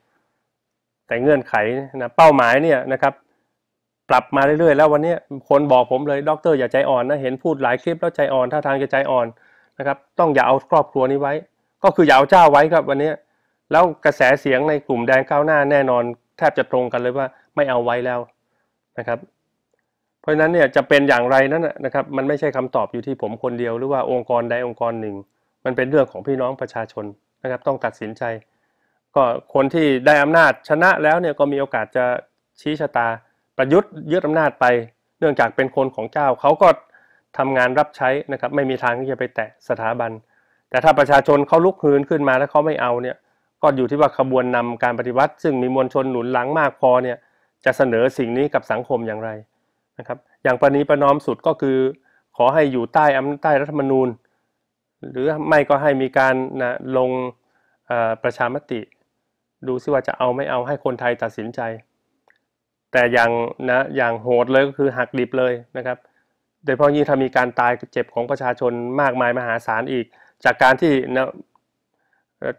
แต่เงื่อนไขนะเป้าหมายเนี่ยนะครับปรับมาเรื่อยๆแล้ววันนี้คนบอกผมเลยด็อกเตอร์อย่าใจอ่อนนะเห็นพูดหลายคลิปแล้วใจอ่อนท่าทางจะใจอ่อนนะครับต้องอย่าเอาครอบครัวนี้ไว้ ก็คืออย่าเอาเจ้าไว้ครับวันนี้แล้วกระแสเสียงในกลุ่มแดงก้าวหน้าแน่นอน แทบจะตรงกันเลยว่าไม่เอาไว้แล้วนะครับเพราะฉะนั้นเนี่ยจะเป็นอย่างไรนั้นนะครับมันไม่ใช่คำตอบอยู่ที่ผมคนเดียวหรือว่าองค์กรใดองค์กรหนึ่งมันเป็นเรื่องของพี่น้องประชาชนนะครับต้องตัดสินใจ ก็คนที่ได้อำนาจชนะแล้วเนี่ยก็มีโอกาสจะชี้ชะตาประยุทธ์ยึดอำนาจไป เนื่องจากเป็นคนของเจ้า เขาก็ทำงานรับใช้นะครับไม่มีทางที่จะไปแตะสถาบัน แต่ถ้าประชาชนเขาลุกฮืนขึ้นมาแล้วเขาไม่เอาเนี่ยก็อยู่ที่ว่าขบวนนำการปฏิวัติ ซึ่งมีมวลชนหนุนหลังมากพอเนี่ยจะเสนอสิ่งนี้กับสังคมอย่างไรนะครับอย่างประนีประนอมสุดก็คือ ขอให้อยู่ใต้อำนาจใต้รัฐธรรมนูญหรือไม่ก็ให้มีการนะลงประชามติ ดูซิว่าจะเอาไม่เอาให้คนไทยตัดสินใจ แต่อย่างนะอย่างโหดเลยก็คือหักดิบเลยนะครับโดยเฉพาะยิ่งถ้ามีการตายเจ็บของประชาชนมากมายมหาศาลอีก จากการที่นะ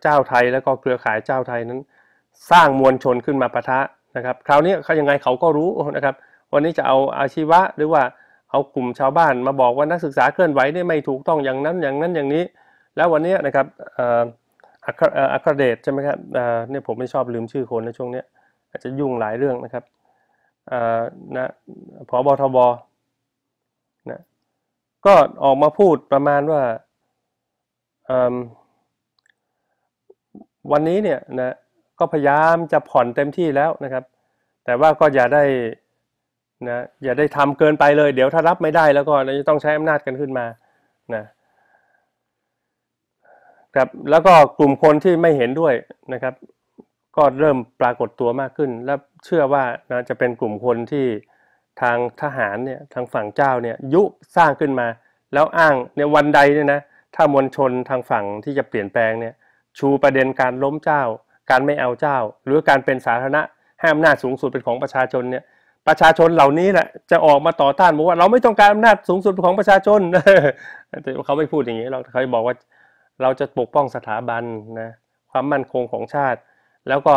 เจ้าไทยแล้วก็เครือข่ายเจ้าไทยนั้น สร้างมวลชนขึ้นมาปะทะนะครับคราวนี้เขายังไงเขาก็รู้นะครับ วันนี้จะเอาอาชีวะหรือว่าเอากลุ่มชาวบ้านมาบอกว่านักศึกษาเคลื่อนไหวเนี่ยไม่ถูกต้องอย่างนั้นอย่างนั้นอย่างนี้ แล้ววันนี้นะครับอัครเดชใช่ไหมครับเนี่ยผมไม่ชอบลืมชื่อคนในช่วงนี้อาจจะยุ่งหลายเรื่องนะครับนะพอบทบนะก็ออกมาพูดประมาณว่าวันนี้เนี่ยนะก็พยายามจะผ่อนเต็มที่แล้วนะครับ แต่ว่าก็อย่าได้นะ อย่าได้ทำเกินไปเลย เดี๋ยวถ้ารับไม่ได้แล้วก็เราจะต้องใช้อำนาจกันขึ้นมา นะครับแล้วก็กลุ่มคนที่ไม่เห็นด้วยนะครับ ก็เริ่มปรากฏตัวมากขึ้น และเชื่อว่านะจะเป็นกลุ่มคนที่ทางทหารเนี่ยทางฝั่งเจ้าเนี่ยยุสร้างขึ้นมา แล้วอ้างในวันใดเนี่ยนะ ถ้ามวลชนทางฝั่งที่จะเปลี่ยนแปลงเนี่ยชูประเด็นการล้มเจ้า การไม่เอาเจ้า หรือการเป็นสาธารณะให้อำนาจสูงสุดเป็นของประชาชนเนี่ยประชาชนเหล่านี้แหละ จะออกมาต่อต้านบอกว่า เราไม่ต้องการอำนาจสูงสุดของประชาชนแต่เขาไม่พูดอย่างนี้เราเขาบอกว่า เราจะปกป้องสถาบันนะความมั่นคงของชาติ แล้วก็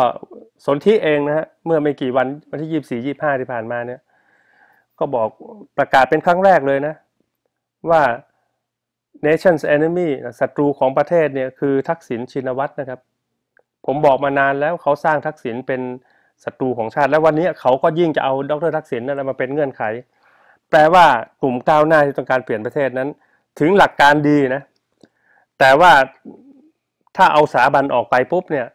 สนธิเองนะฮะเมื่อไม่กี่วัน วันที่ยี่สี่ยี่ห้าที่ผ่านมาเนี่ย ก็บอกประกาศเป็นครั้งแรกเลยนะ ว่า nation's enemy ศัตรูของประเทศเนี่ยคือ ทักษิณชินวัตรนะครับ ผมบอกมานานแล้วเขาสร้างทักษิณเป็นศัตรูของชาติและวันนี้เขาก็ยิ่งจะเอาดรทักษิณนั่นมาเป็นเงื่อนไข แปลว่ากลุ่มก้าวหน้าที่ต้องการเปลี่ยนประเทศนั้น ถึงหลักการดีนะ แต่ว่าถ้าเอาสาบันออกไปปุ๊บเนี่ย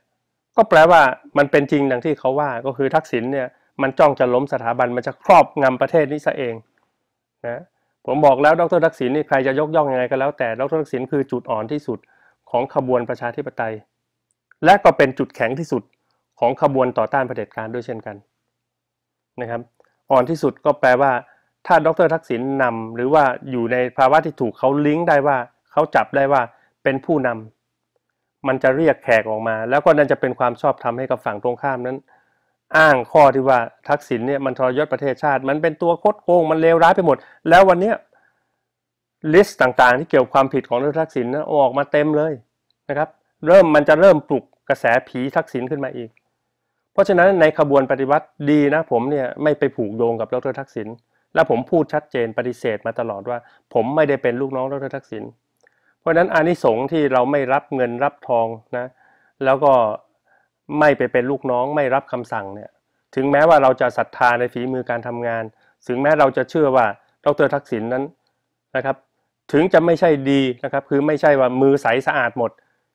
ก็แปลว่ามันเป็นจริงดังที่เขาว่าก็คือทักษิณเนี่ยมันจ้องจะล้มสถาบันมันจะครอบงำประเทศนี้ซะเองนะผมบอกแล้วดรทักษิณนี่ใครจะยกย่องยังไงก็แล้วแต่ดรทักษิณคือจุดอ่อนที่สุดของขบวนประชาธิปไตย และก็เป็นจุดแข็งที่สุดของขบวนต่อต้านเผด็จการด้วยเช่นกันนะครับ อ่อนที่สุดก็แปลว่า ถ้าดรทักษิณนำหรือว่าอยู่ในภาวะที่ถูกเขาลิงก์ได้ว่า เขาจับได้ว่าเป็นผู้นำ มันจะเรียกแขกออกมา แล้วก็นั่นจะเป็นความชอบธรรมให้กับฝั่งตรงข้ามนั้นอ้างข้อที่ว่าทักษิณเนี่ยมันทรยศประเทศชาติ มันเป็นตัวโคดโกงมันเลวร้ายไปหมดแล้ววันเนี้ยลิสต์ต่างๆที่เกี่ยวความผิดของดรทักษิณนะออกมาเต็มเลยนะครับ เริ่มมันจะเริ่มปลุกกระแสผีทักษิณขึ้นมาอีกเพราะฉะนั้นในขบวนปฏิวัติดี นะผมเนี่ยไม่ไปผูกโยงกับดรทักษิณและผมพูดชัดเจนปฏิเสธมาตลอดว่า ผมไม่ได้เป็นลูกน้องดรทักษิณเพราะฉะนั้นอานิสงส์ที่เราไม่รับเงินรับทองนะแล้วก็ไม่ไปเป็นลูกน้องไม่รับคำสั่งเนี่ยถึงแม้ว่าเราจะศรัทธาในฝีมือการทำงาน ถึงแม้เราจะเชื่อว่าดรทักษิณนนั้นนะครับถึงจะไม่ใช่ดีนะครับคือไม่ใช่ว่ามือใสสะอาดหมด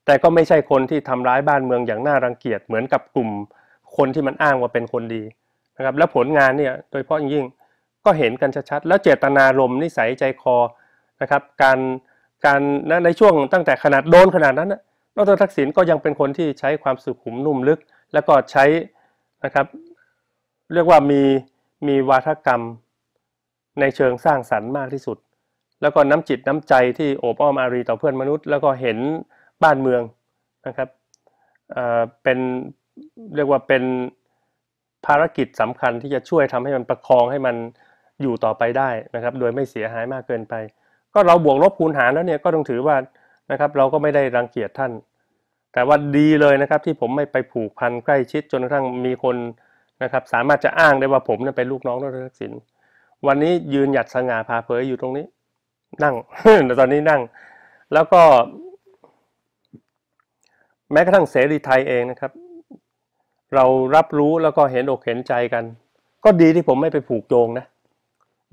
แต่ก็ไม่ใช่คนที่ทำร้ายบ้านเมืองอย่างน่ารังเกียจเหมือนกับกลุ่มคนที่มันอ้างว่าเป็นคนดีนะครับและผลงานเนี่ยโดยเฉพาะยิ่งก็เห็นกันชัดๆ แล้วเจตนารมณ์นิสัยใจคอนะครับการการในช่วงตั้งแต่ขนาดโดนขนาดนั้นนะกจทักษิณก็ยังเป็นคนที่ใช้ความสุขุมนุ่มลึก แล้วก็ใช้นะครับเรียกว่ามีมีวาทกรรมในเชิงสร้างสรรค์มากที่สุด แล้วก็น้ำจิตน้ำใจที่โอบอ้อมอารีต่อเพื่อนมนุษย์แล้วก็เห็นบ้านเมืองนะครับเเป็นเรียกว่าเป็นภารกิจสำคัญที่จะช่วยทำให้มันประคองให้มันอยู่ต่อไปได้นะครับ โดยไม่เสียหายมากเกินไป ก็เราบวกลบคูณหารแล้วเนี่ยก็ต้องถือว่านะครับ เราก็ไม่ได้รังเกียจท่าน แต่ว่าดี เลยนะครับ ที่ผมไม่ไปผูกพันใกล้ชิด จนกระทั่งมีคนนะครับ สามารถจะอ้างได้ว่าผมเนี่ยเป็นลูกน้องนดรทักษิณวันนี้ยืนหยัดสง่าพาเผยอยู่ตรงนี้ นั่งตอนนี้นั่ง แล้วก็ แม้กระทั่งเสรีไทยเองนะครับเรารับรู้แล้วก็เห็นอกเห็นใจกัน ก็ดีที่ผมไม่ไปผูกโยงนะ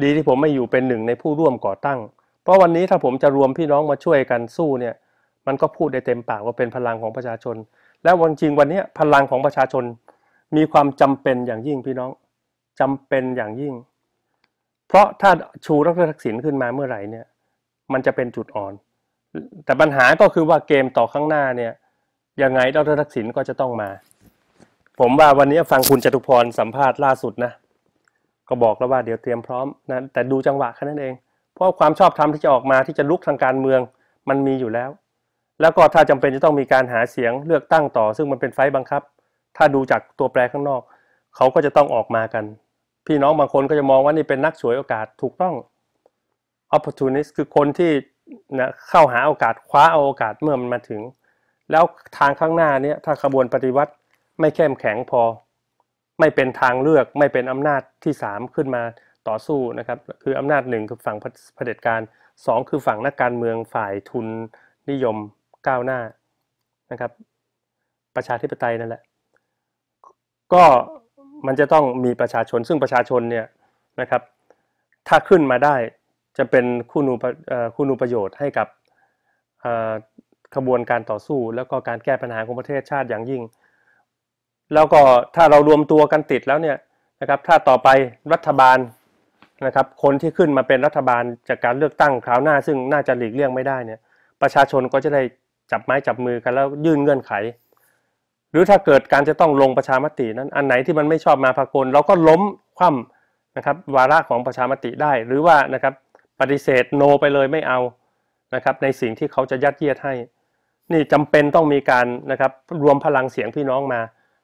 ดีที่ผมไม่อยู่เป็นหนึ่งในผู้ร่วมก่อตั้ง เพราะวันนี้ถ้าผมจะรวมพี่น้องมาช่วยกันสู้เนี่ย มันก็พูดได้เต็มปากว่าเป็นพลังของประชาชน และวันจริงวันนี้พลังของประชาชน มีความจำเป็นอย่างยิ่งพี่น้อง จำเป็นอย่างยิ่ง เพราะถ้าชูรัฐทักษิณขึ้นมาเมื่อไหร่เนี่ย มันจะเป็นจุดอ่อน แต่ปัญหาก็คือว่าเกมต่อข้างหน้าเนี่ย ยังไงรัฐทักษิณก็จะต้องมาผมว่าวันนี้ฟังคุณจตุพรสัมภาษณ์ล่าสุดนะก็บอกแล้วว่าเดี๋ยวเตรียมพร้อมนะ แต่ดูจังหวะแค่นั้นเอง เพราะความชอบธรรมที่จะออกมาที่จะลุกทางการเมืองมันมีอยู่แล้ว แล้วก็ถ้าจำเป็นจะต้องมีการหาเสียงเลือกตั้งต่อ ซึ่งมันเป็นไฟบังคับ ถ้าดูจากตัวแปรข้างนอกเขาก็จะต้องออกมากัน พี่น้องบางคนก็จะมองว่านี่เป็นนักฉวยโอกาสถูกต้อง opportunist คือคนที่นะเข้าหาโอกาสคว้าเอาโอกาสเมื่อมันมาถึง แล้วทางข้างหน้านี้ถ้าขบวนปฏิวัติไม่เข้มแข็งพอไม่เป็นทางเลือกไม่เป็นอำนาจที่สามขึ้นมาต่อสู้นะครับคืออำนาจหนึ่งคือฝั่งเผด็จการสองคือฝั่งนักการเมืองฝ่ายทุนนิยมก้าวหน้านะครับประชาธิปไตยนั่นแหละก็มันจะต้องมีประชาชนซึ่งประชาชนเนี่ยนะครับถ้าขึ้นมาได้จะเป็นคู่นูคู่นูประโยชน์ให้กับขบวนการต่อสู้ แล้วก็การแก้ปัญหาของประเทศชาติอย่างยิ่งแล้วก็ถ้าเรารวมตัวกันติดแล้วเนี่ยนะครับถ้าต่อไปรัฐบาลนะครับคนที่ขึ้นมาเป็นรัฐบาลจากการเลือกตั้งคราวหน้า ซึ่งน่าจะหลีกเลี่ยงไม่ได้เนี่ยประชาชนก็จะได้จับไม้จับมือกันแล้วยื่นเงื่อนไข หรือถ้าเกิดการจะต้องลงประชามตินั้น อันไหนที่มันไม่ชอบมาพากลเราก็ล้มคว่ำนะครับวาระของประชามติได้ หรือว่านะครับปฏิเสธโนไปเลยไม่เอานะครับในสิ่งที่เขาจะยัดเยียดให้นี่จำเป็นต้องมีการนะครับรวมพลังเสียงพี่น้องมา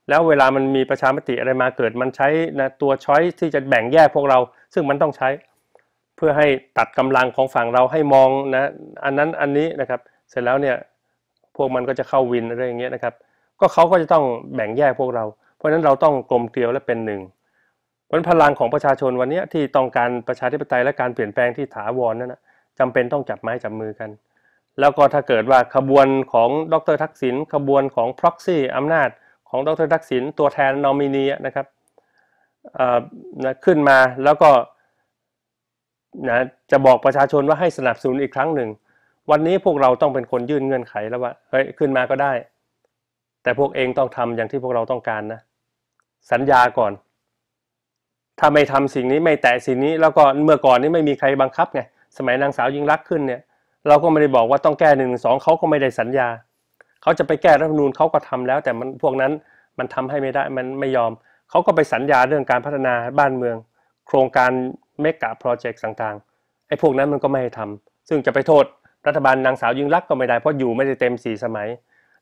แล้วเวลามันมีประชามติอะไรมาเกิดมันใช้นะตัวช้อยที่จะแบ่งแยกพวกเราซึ่งมันต้องใช้ เพื่อให้ตัดกำลังของฝั่งเราให้มองนะ อันนั้นอันนี้นะครับเสร็จแล้วเนี่ยพวกมันก็จะเข้าวินอะไรอย่างเงี้ยนะครับก็เขาก็จะต้องแบ่งแยกพวกเรา เพราะฉะนั้นเราต้องกลมเกลียวและเป็นหนึ่งเพราะพลังของประชาชนวันนี้ที่ต้องการประชาธิปไตยและการเปลี่ยนแปลงที่ถาวรนั่นนะจำเป็นต้องจับไม้จับมือกัน แล้วก็ถ้าเกิดว่าขบวนของดรทักษิณขบวนของพ็อกซี่อำนาจของดรทักษิณตัวแทนนอมินีนะครับขึ้นมาแล้วก็นะจะบอกประชาชนว่าให้สนับสนุนอีกครั้งหนึ่ง วันนี้พวกเราต้องเป็นคนยื่นเงื่อนไขแล้วว่าเฮ้ยขึ้นมาก็ได้ แต่พวกเองต้องทำอย่างที่พวกเราต้องการนะ สัญญาก่อน ถ้าไม่ทำสิ่งนี้ไม่แตะสิ่งนี้แล้วก็เมื่อก่อนนี้ไม่มีใครบังคับไงสมัยนางสาวยิ่งรักขึ้นเนี่ยเราก็ไม่ได้บอกว่าต้องแก้หนึ่งสองเขาก็ไม่ได้สัญญาเขาจะไปแก้รัฐธรรมนูญเขาก็ทำแล้ว แต่มันพวกนั้นมันทำให้ไม่ได้มันไม่ยอม เขาก็ไปสัญญาเรื่องการพัฒนาบ้านเมือง โครงการเมกะโปรเจกต์ต่างๆไอ้พวกนั้นมันก็ไม่ให้ทำซึ่งจะไปโทษรัฐบาลนางสาวยิ่งรักก็ไม่ได้เพราะอยู่ไม่ได้เต็มสี่สมัย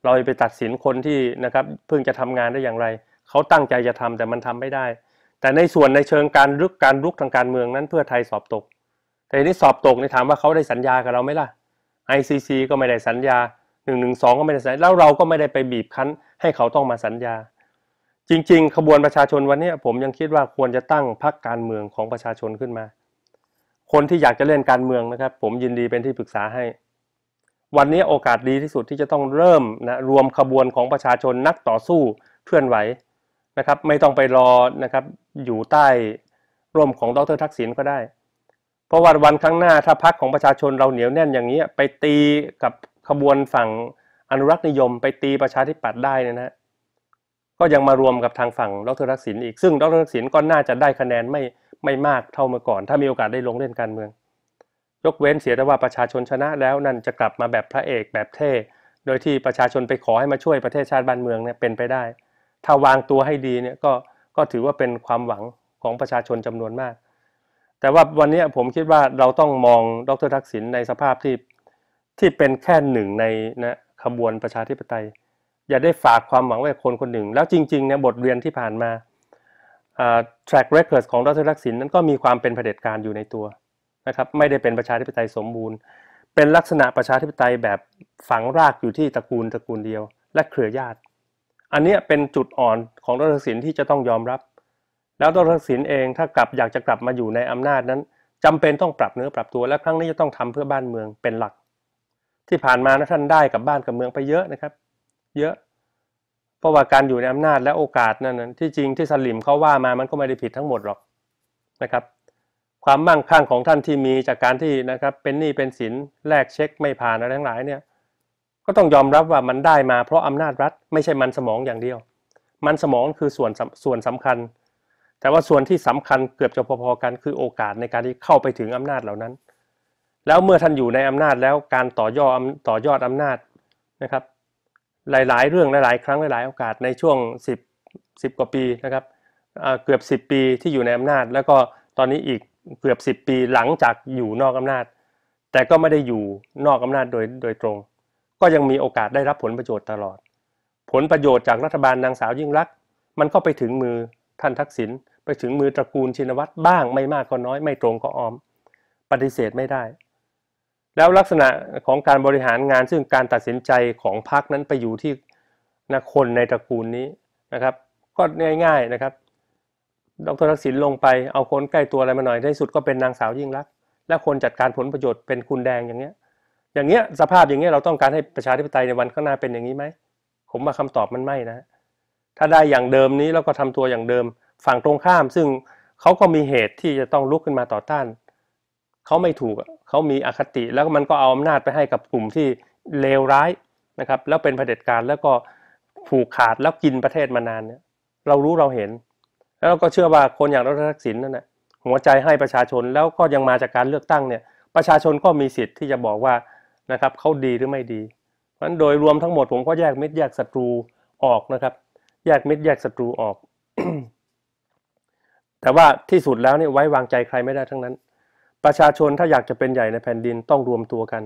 เราไปตัดสินคนที่นะครับเพิ่งจะทำงานได้อย่างไรเขาตั้งใจจะทำแต่มันทำไม่ได้ แต่ในส่วนในเชิงการลุกการลุกทางการเมืองนั้นเพื่อไทยสอบตก แต่นี้สอบตกในถามว่าเขาได้สัญญากับเราไหมล่ะ ICC ก็ไม่ได้สัญญาหนึ่งหนึ่งสองก็ไม่ได้สัญญาแล้วเราก็ไม่ได้ไปบีบคั้น ให้เขาต้องมาสัญญา จริงๆขบวนประชาชนวันนี้ผมยังคิดว่าควรจะตั้งพรรคการเมืองของประชาชนขึ้นมา คนที่อยากจะเล่นการเมืองนะครับ ผมยินดีเป็นที่ปรึกษาให้ วันนี้โอกาสดีที่สุดที่จะต้องเริ่มนะรวมขบวนของประชาชนนักต่อสู้เคลื่อนไหวนะครับ ไม่ต้องไปรอนะครับอยู่ใต้ร่มของดรทักษิณก็ได้ เพราะว่าวันข้างหน้าถ้าพรรคของประชาชนเราเหนียวแน่นอย่างนี้ไปตีกับขบวนฝั่งอนุรักษนิยมไปตีประชาธิปัตย์ได้นะฮะก็ยังมารวมกับทางฝั่งดรทักษิณอีกซึ่งดรทักษิณก็น่าจะได้คะแนนไม่ไม่มากเท่าเมื่อก่อนถ้ามีโอกาสได้ลงเล่นการเมืองยกเว้นเสียแต่ว่าประชาชนชนะแล้วนั่นจะกลับมาแบบพระเอกแบบเท่โดยที่ประชาชนไปขอให้มาช่วยประเทศชาติบ้านเมืองเนี่ยเป็นไปได้ ถ้าวางตัวให้ดีเนี่ยก็ก็ถือว่าเป็นความหวังของประชาชนจำนวนมาก แต่ว่าวันนี้ผมคิดว่าเราต้องมองดรทักษิณในสภาพที่ที่เป็นแค่หนึ่งในนะขบวนประชาธิปไตย อย่าได้ฝากความหวังไว้คนคนหนึ่ง แล้วจริงๆเนี่ยบทเรียนที่ผ่านมา track record ของดรทักษิณนั้นก็มีความเป็นเผด็จการอยู่ในตัวนะครับไม่ได้เป็นประชาธิปไตยสมบูรณ์ เป็นลักษณะประชาธิปไตยแบบ ฝังรากอยู่ที่ตระกูลตระกูลเดียว และเครือญาติ อันนี้เป็นจุดอ่อนของดรทักษิณที่จะต้องยอมรับ แล้วดรทักษิณเองถ้ากลับอยากจะกลับมาอยู่ในอำนาจนั้นจำเป็นต้องปรับเนื้อปรับตัวและครั้งนี้จะต้องทำเพื่อบ้านเมืองเป็นหลักที่ผ่านมานะท่านได้กับบ้านกับเมืองไปเยอะนะครับ เยอะเพราะว่าการอยู่ในอำนาจและโอกาสนั้นที่จริงที่สลิมเขาว่ามามันก็ไม่ได้ผิดทั้งหมดหรอกนะครับความมั่งคั่งของท่านที่มีจากการที่นะครับเป็นหนี้เป็นสินแลกเช็ค ไม่ผ่านอะไรทั้งหลายเนี่ยก็ต้องยอมรับว่ามันได้มาเพราะอำนาจรัฐไม่ใช่มันสมองอย่างเดียว มันสมองคือส่วนส่วนสำคัญ แต่ว่าส่วนที่สำคัญเกือบจะพอๆกัน คือโอกาสในการที่เข้าไปถึงอำนาจเหล่านั้นแล้วเมื่อท่านอยู่ในอำนาจแล้วการต่อยอดต่อยอดอำนาจนะครับ หลาย ๆ เรื่องหลายๆครั้งหลายๆโอกาสในช่วง 10 10 กว่าปีนะครับเกือบ 10 ปีที่อยู่ในอำนาจ แล้วก็ตอนนี้อีก เกือบ 10 ปีหลังจากอยู่นอกอำนาจ แต่ก็ไม่ได้อยู่นอกอำนาจโดยโดยตรง ก็ยังมีโอกาสได้รับผลประโยชน์ตลอด ผลประโยชน์จากรัฐบาลนางสาวยิ่งรักมันก็ไปถึงมือท่านทักษิณไปถึงมือตระกูลชินวัตรบ้างไม่มากก็น้อย ไม่ตรงก็ออมปฏิเสธไม่ได้แล้วลักษณะของการบริหารงานซึ่งการตัดสินใจของพรรคนั้นไปอยู่ที่นะคนในตระกูลนี้นะครับ ก็ง่าย ๆนะครับดรทักษิณลงไปเอาคนใกล้ตัวอะไรมาหน่อยที่สุดก็เป็นนางสาวยิ่งรัก และคนจัดการผลประโยชน์เป็นคุณแดงอย่างเงี้ยอย่างเงี้ยสภาพอย่างเงี้ยเราต้องการให้ประชาธิปไตยในวันข้างหน้าเป็นอย่างนี้ไหมผมมาคำตอบมันไม่นะ ถ้าได้อย่างเดิมนี้แล้วก็ทำตัวอย่างเดิมฝั่งตรงข้ามซึ่งเขาก็มีเหตุที่จะต้องลุกขึ้นมาต่อต้านเขาไม่ถูกเขามีอคติ แล้วมันก็เอาอำนาจไปให้กับกลุ่มที่เลวร้ายนะครับ แล้วเป็นเผด็จการ แล้วก็ผูกขาดแล้วกินประเทศมานานเนี่ย เรารู้เราเห็น แล้วเราก็เชื่อว่าคนอย่างรัฐทักษิณนั่นแหละหัวใจให้ประชาชนแล้วก็ยังมาจากการเลือกตั้งเนี่ย ประชาชนก็มีสิทธิ์ที่จะบอกว่า นะครับเขาดีหรือไม่ดี เพราะฉะนั้นโดยรวมทั้งหมด ผมก็แยกมิตรแยกศัตรูออกนะครับ แยกมิตรแยกศัตรูออก แต่ว่าที่สุดแล้วเนี่ยไว้วางใจใครไม่ได้ทั้งนั้นประชาชนถ้าอยากจะเป็นใหญ่ในแผ่นดินต้องรวมตัวกัน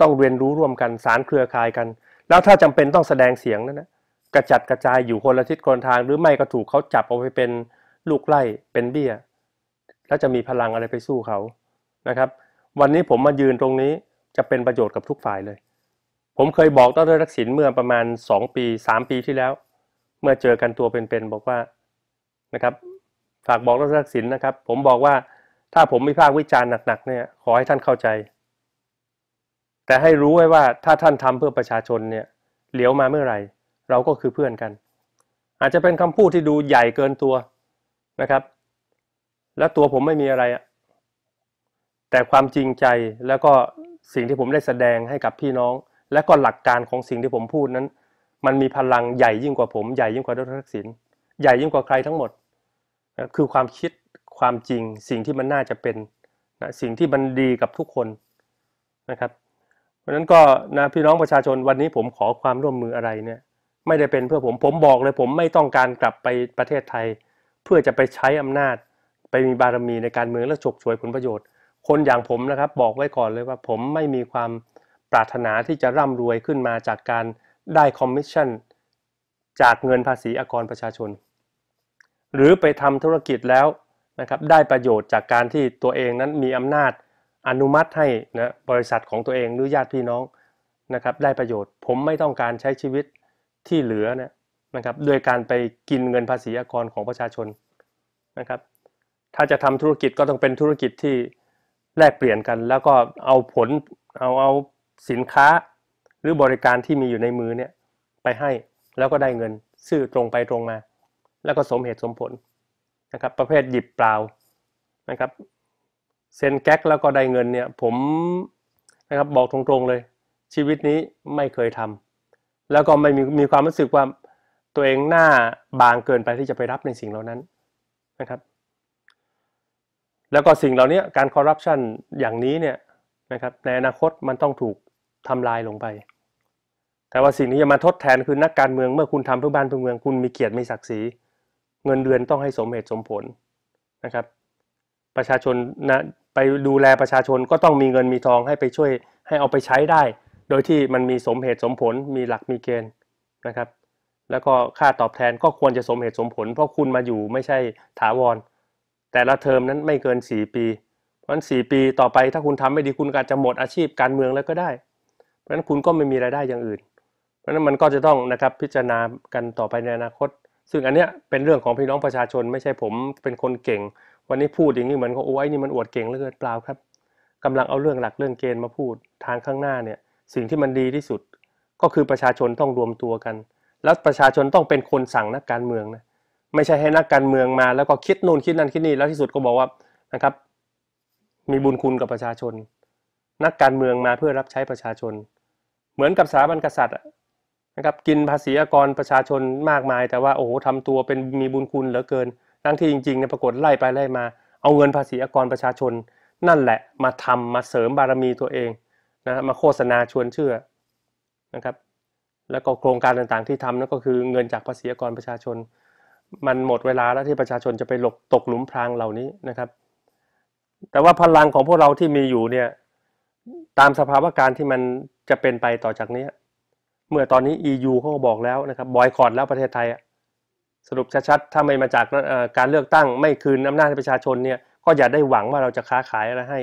ต้องเรียนรู้ร่วมกันสารเครือข่ายกัน แล้วถ้าจำเป็นต้องแสดงเสียงนั่นนะกระจัดกระจายอยู่คนละทิศคนทาง หรือไม่ก็ถูกเขาจับเอาไปเป็นลูกไล่เป็นเบี้ยแล้วจะมีพลังอะไรไปสู้เขานะครับ วันนี้ผมมายืนตรงนี้จะเป็นประโยชน์กับทุกฝ่ายเลย ผมเคยบอกต้นรักษินเมื่อประมาณ 2 ปี3ปีที่แล้วเมื่อเจอกันตัวเป็นๆบอกว่านะครับ ฝากบอกต้นรักษินนะครับ ผมบอกว่าถ้าผมวิพากษ์วิจารณ์หนักๆเนี่ยขอให้ท่านเข้าใจ แต่ให้รู้ไว้ว่าถ้าท่านทำเพื่อประชาชนเนี่ยเหลียวมาเมื่อไหร่ เราก็คือเพื่อนกัน อาจจะเป็นคำพูดที่ดูใหญ่เกินตัวนะครับ และตัวผมไม่มีอะไรอะแต่ความจริงใจแล้วก็สิ่งที่ผมได้แสดงให้กับพี่น้อง และก็หลักการของสิ่งที่ผมพูดนั้น มันมีพลังใหญ่ยิ่งกว่าผมใหญ่ยิ่งกว่าดรทักษิณใหญ่ยิ่งกว่าใครทั้งหมดคือความคิดความจริงสิ่งที่มันน่าจะเป็นนะสิ่งที่มันดีกับทุกคนนะครับ เพราะนั้นก็นะพี่น้องประชาชนวันนี้ผมขอความร่วมมืออะไรเนี่ยไม่ได้เป็นเพื่อผมผมบอกเลยผมไม่ต้องการกลับไปประเทศไทย เพื่อจะไปใช้อำนาจไปมีบารมีในการเมืองและฉกฉวยผลประโยชน์ คนอย่างผมนะครับบอกไว้ก่อนเลยว่าผมไม่มีความปรารถนาที่จะร่ำรวยขึ้นมาจากการได้คอมมิชชั่นจากเงินภาษีอากรประชาชน หรือไปทำธุรกิจแล้วนะครับได้ประโยชน์จากการที่ตัวเองนั้นมีอำนาจอนุมัติให้นะบริษัทของตัวเองหรือญาติพี่น้องนะครับได้ประโยชน์ผมไม่ต้องการใช้ชีวิตที่เหลือนะนะครับโดยการไปกินเงินภาษีอากรของประชาชนนะครับถ้าจะทำธุรกิจก็ต้องเป็นธุรกิจที่แลกเปลี่ยนกัน แล้วก็เอาผลเอาเอาสินค้าหรือบริการที่มีอยู่ในมือเนี่ยไปให้แล้วก็ได้เงินซื่อตรงไปตรงมา แล้วก็สมเหตุสมผลนะครับประเภทหยิบเปล่านะครับเซ็นแก๊กแล้วก็ได้เงินเนี่ย ผมนะครับบอกตรงๆเลย ชีวิตนี้ไม่เคยทำ แล้วก็ไม่มีมีความรู้สึกว่า ตัวเองหน้าบางเกินไปที่จะไปรับในสิ่งเหล่านั้นนะครับ แล้วก็สิ่งเหล่านี้การคอร์รัปชันอย่างนี้เนี่ยนะครับในอนาคตมันต้องถูกทำลายลงไป แต่ว่าสิ่งที่จะมาทดแทนคือนักการเมืองเมื่อคุณทำเพื่อบ้านเพื่อเมือง คุณมีเกียรติมีศักดิ์ศรีเงินเดือนต้องให้สมเหตุสมผลนะครับประชาชนนะไปดูแลประชาชนก็ต้องมีเงินมีทองให้ไปช่วยให้เอาไปใช้ได้ โดยที่มันมีสมเหตุสมผลมีหลักมีเกณฑ์นะครับแล้วก็ค่าตอบแทนก็ควรจะสมเหตุสมผล เพราะคุณมาอยู่ไม่ใช่ถาวร แต่ละเทอมนั้นไม่เกิน 4 ปี เพราะฉะนั้น4ปีต่อไปถ้าคุณทำไม่ดีคุณอาจจะหมดอาชีพการเมืองแล้วก็ได้ เพราะฉะนั้นคุณก็ไม่มีรายได้อย่างอื่น เพราะฉะนั้นมันก็จะต้องนะครับพิจารณากันต่อไปในอนาคตซึ่งอันเนี้ยเป็นเรื่องของพี่น้องประชาชน ไม่ใช่ผมเป็นคนเก่ง วันนี้พูดอย่างนี้ เหมือนเขาโอ้ยนี่มันอวดเก่งเหลือเกินเปล่าครับกำลังเอาเรื่องหลักเรื่องเกณฑ์มาพูดทางข้างหน้าเนี่ยสิ่งที่มันดีที่สุด ก็คือประชาชนต้องรวมตัวกัน แล้วประชาชนต้องเป็นคนสั่งนักการเมืองนะไม่ใช่ให้นักการเมืองมา แล้วก็คิดนู่นคิดนั่นคิดนี่แล้วที่สุดก็บอกว่านะครับมีบุญคุณกับประชาชน นักการเมืองมาเพื่อรับใช้ประชาชน เหมือนกับสถาบันกษัตริย์นะครับกินภาษีอากรประชาชนมากมาย แต่ว่าโอ้โหทำตัวเป็นมีบุญคุณเหลือเกินทั้งที่จริงๆเนี่ยปรากฏไล่ไปไล่มา เอาเงินภาษีอากรประชาชน นั่นแหละมาทำมาเสริมบารมีตัวเองนะมาโฆษณาชวนเชื่อนะครับแล้วก็โครงการต่างๆที่ทำนั่นก็คือเงินจากภาษีอากรประชาชน มันหมดเวลาแล้วที่ประชาชนจะไปหลบตกหลุมพรางเหล่านี้นะครับ แต่ว่าพลังของพวกเราที่มีอยู่เนี่ยตามสภาวะการที่มันจะเป็นไปต่อจากนี้เมื่อตอนนี้ EU เขาบอกแล้วนะครับบอยคอรดแล้วประเทศไทย สรุปชัดๆ ถ้าไม่มาจากการเลือกตั้งไม่คืน อำนาจประชาชนเนี่ยก็อย่าได้หวังว่าเราจะค้าขายอะไรให้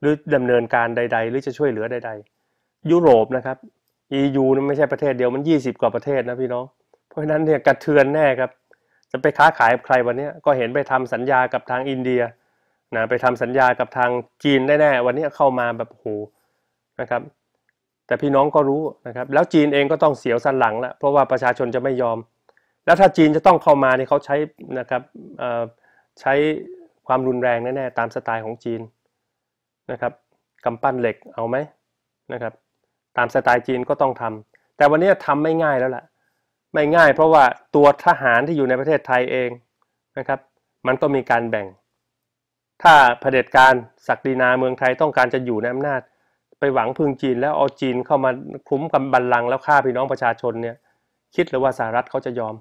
หรือดำเนินการใดๆ หรือจะช่วยเหลือใด ๆ ยุโรปนะครับ EU นั้นไม่ใช่ประเทศเดียวมัน 20 กว่าประเทศนะพี่น้อง เพราะฉะนั้นเนี่ยกระเทือนแน่ครับ จะไปค้าขายกับใครวันนี้ก็เห็นไปทำสัญญากับทางอินเดียนะไปทำสัญญากับทางจีนแน่ๆวันนี้เข้ามาแบบโหนะครับแต่พี่น้องก็รู้นะครับแล้วจีนเองก็ต้องเสียวสันหลังละเพราะว่าประชาชนจะไม่ยอม แล้วถ้าจีนจะต้องเข้ามาเนี่ยเขาใช้นะครับใช้ความรุนแรงแน่ๆตามสไตล์ของจีนนะครับกำปั้นเหล็กเอาไหมนะครับตามสไตล์จีนก็ต้องทำ แต่วันนี้ทำไม่ง่ายแล้วล่ะไม่ง่ายเพราะว่าตัวทหารที่อยู่ในประเทศไทยเองนะครับมันก็มีการแบ่ง ถ้าเผด็จการศักดินาเมืองไทยต้องการจะอยู่ในอำนาจไปหวังพึ่งจีนแล้วเอาจีนเข้ามาคุ้มกำบัลลังแล้วฆ่าพี่น้องประชาชนเนี่ย คิดหรือว่าสหรัฐเขาจะยอม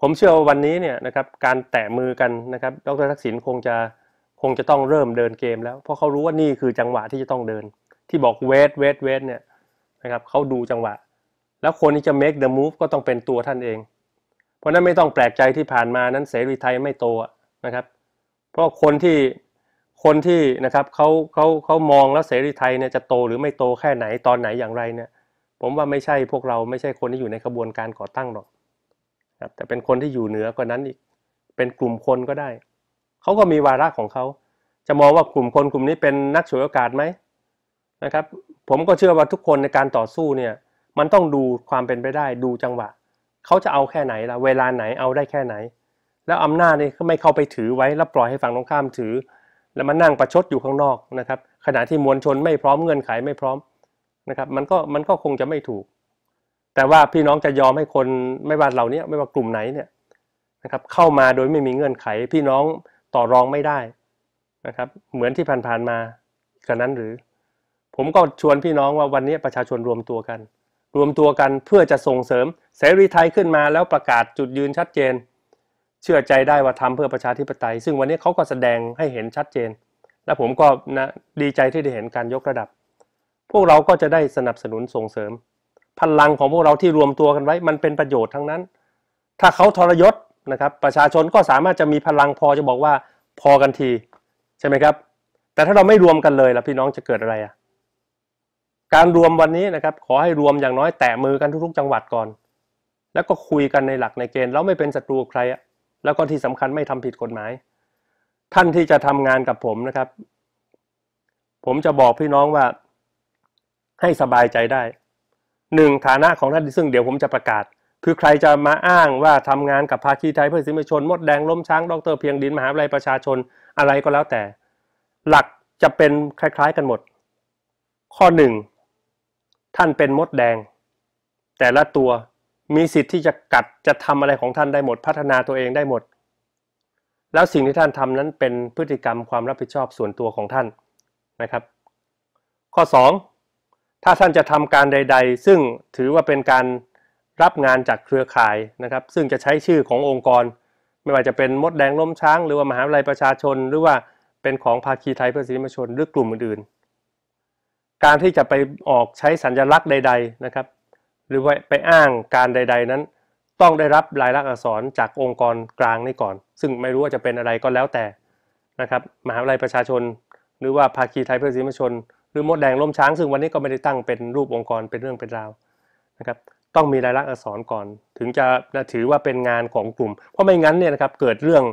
ผมเชื่อว่าวันนี้เนี่ยนะครับการแตะมือกันนะครับดรทักษิณคงจะคงจะต้องเริ่มเดินเกม แล้วเพราะเขารู้ว่านี่คือจังหวะที่จะต้องเดิน ที่บอกเวทเวทเวทเนี่ยนะครับเขาดูจังหวะ แล้วคนที่จะ make the move ก็ต้องเป็นตัวท่านเอง เพราะนั้นไม่ต้องแปลกใจที่ผ่านมานั้นเสรีไทยไม่โตนะครับ เพราะคนที่คนที่นะครับเขาเขาเขามองแล้วเสรีไทยเนี่ยจะโตหรือไม่โตแค่ไหนตอนไหนอย่างไรเนี่ย ผมว่าไม่ใช่พวกเราไม่ใช่คนที่อยู่ในขบวนการก่อตั้งหรอกครับแต่เป็นคนที่อยู่เหนือกว่านั้นอีก เป็นกลุ่มคนก็ได้ เขาก็มีวาระของเขา จะมองว่ากลุ่มคนกลุ่มนี้เป็นนักฉวยโอกาสไหมนะครับ ผมก็เชื่อว่าทุกคนในการต่อสู้เนี่ย มันต้องดูความเป็นไปได้ดูจังหวะเขาจะเอาแค่ไหนละเวลาไหนเอาได้แค่ไหน แล้วอำนาจนี่ไม่เข้าไปถือไว้แล้วปล่อยให้ฝั่งตรงข้ามถือแล้วมานั่งประชดอยู่ข้างนอกนะครับขณะที่มวลชนไม่พร้อมเงื่อนไขไม่พร้อมนะครับมันก็มันก็คงจะไม่ถูก แต่ว่าพี่น้องจะยอมให้คนไม่ว่าเราเนี้ยไม่ว่ากลุ่มไหนเนี่ยนะครับเข้ามาโดยไม่มีเงื่อนไขพี่น้องต่อรองไม่ได้นะครับเหมือนที่ผ่านๆมาก็นั้นหรือ ผมก็ชวนพี่น้องว่าวันนี้ประชาชนรวมตัวกัน รวมตัวกันเพื่อจะส่งเสริมเสรีไทยขึ้นมาแล้วประกาศจุดยืนชัดเจนเชื่อใจได้ว่าทำเพื่อประชาธิปไตย ซึ่งวันนี้เขาก็แสดงให้เห็นชัดเจน และผมก็นะดีใจที่ได้เห็นการยกระดับ พวกเราก็จะได้สนับสนุนส่งเสริมพลังของพวกเราที่รวมตัวกันไว้มันเป็นประโยชน์ทั้งนั้น ถ้าเขาทรยศนะครับ ประชาชนก็สามารถจะมีพลังพอจะบอกว่า พอกันทีใช่ไหมครับ แต่ถ้าเราไม่รวมกันเลยล่ะพี่น้องจะเกิดอะไรอ่ะการรวมวันนี้นะครับขอให้รวมอย่างน้อย แตะมือกันทุก ๆ จังหวัดก่อน แล้วก็คุยกันในหลักในเกณฑ์แล้วไม่เป็นศัตรูใครอ่ะแล้วก็ที่สำคัญไม่ทำผิดกฎหมาย ท่านที่จะทำงานกับผมนะครับ ผมจะบอกพี่น้องว่า ให้สบายใจได้หนึ่งฐานะของท่านซึ่งเดี๋ยวผมจะประกาศ คือใครจะมาอ้างว่าทำงานกับภาคีไทยเพื่อสิมชนมดแดงล้มช้างดร เพียงดิน มหาวิทยาลัยประชาชนอะไรก็แล้วแต่ หลักจะเป็นคล้าย ๆ กันหมด ข้อหนึ่งท่านเป็นมดแดง แต่ละตัวมีสิทธิ์ที่จะกัดจะทำอะไรของท่านได้หมด พัฒนาตัวเองได้หมด แล้วสิ่งที่ท่านทำนั้นเป็นพฤติกรรมความรับผิดชอบส่วนตัวของท่านนะครับ ข้อ 2 ถ้าท่านจะทำการใดๆ ซึ่งถือว่าเป็นการรับงานจากเครือข่ายนะครับ ซึ่งจะใช้ชื่อขององค์กรไม่ว่าจะเป็นมดแดงล้มช้างหรือว่ามหาวิทยาลัยประชาชน หรือว่าเป็นของภาคีไทยเพื่อสิทธิมชน หรือกลุ่มอื่นๆการที่จะไปออกใช้สัญลักษณ์ใด ๆนะครับหรือไปอ้างการใดๆนั้น ต้องได้รับลายลักษณ์อักษรจากองค์กรกลางนี่ก่อน ซึ่งไม่รู้ว่าจะเป็นอะไรก็แล้วแต่นะครับมหาวิทยาลัยประชาชนหรือว่าภาคีไทยเพื่อสิมชน หรือมดแดงล้มช้างซึ่งวันนี้ก็ไม่ได้ตั้งเป็นรูปองค์กรเป็นเรื่องเป็นราวนะครับต้องมีลายลักษณ์อักษรก่อนถึงจะถือว่าเป็นงานของกลุ่ม เพราะไม่งั้นเนี่ยนะครับเกิดเรื่อง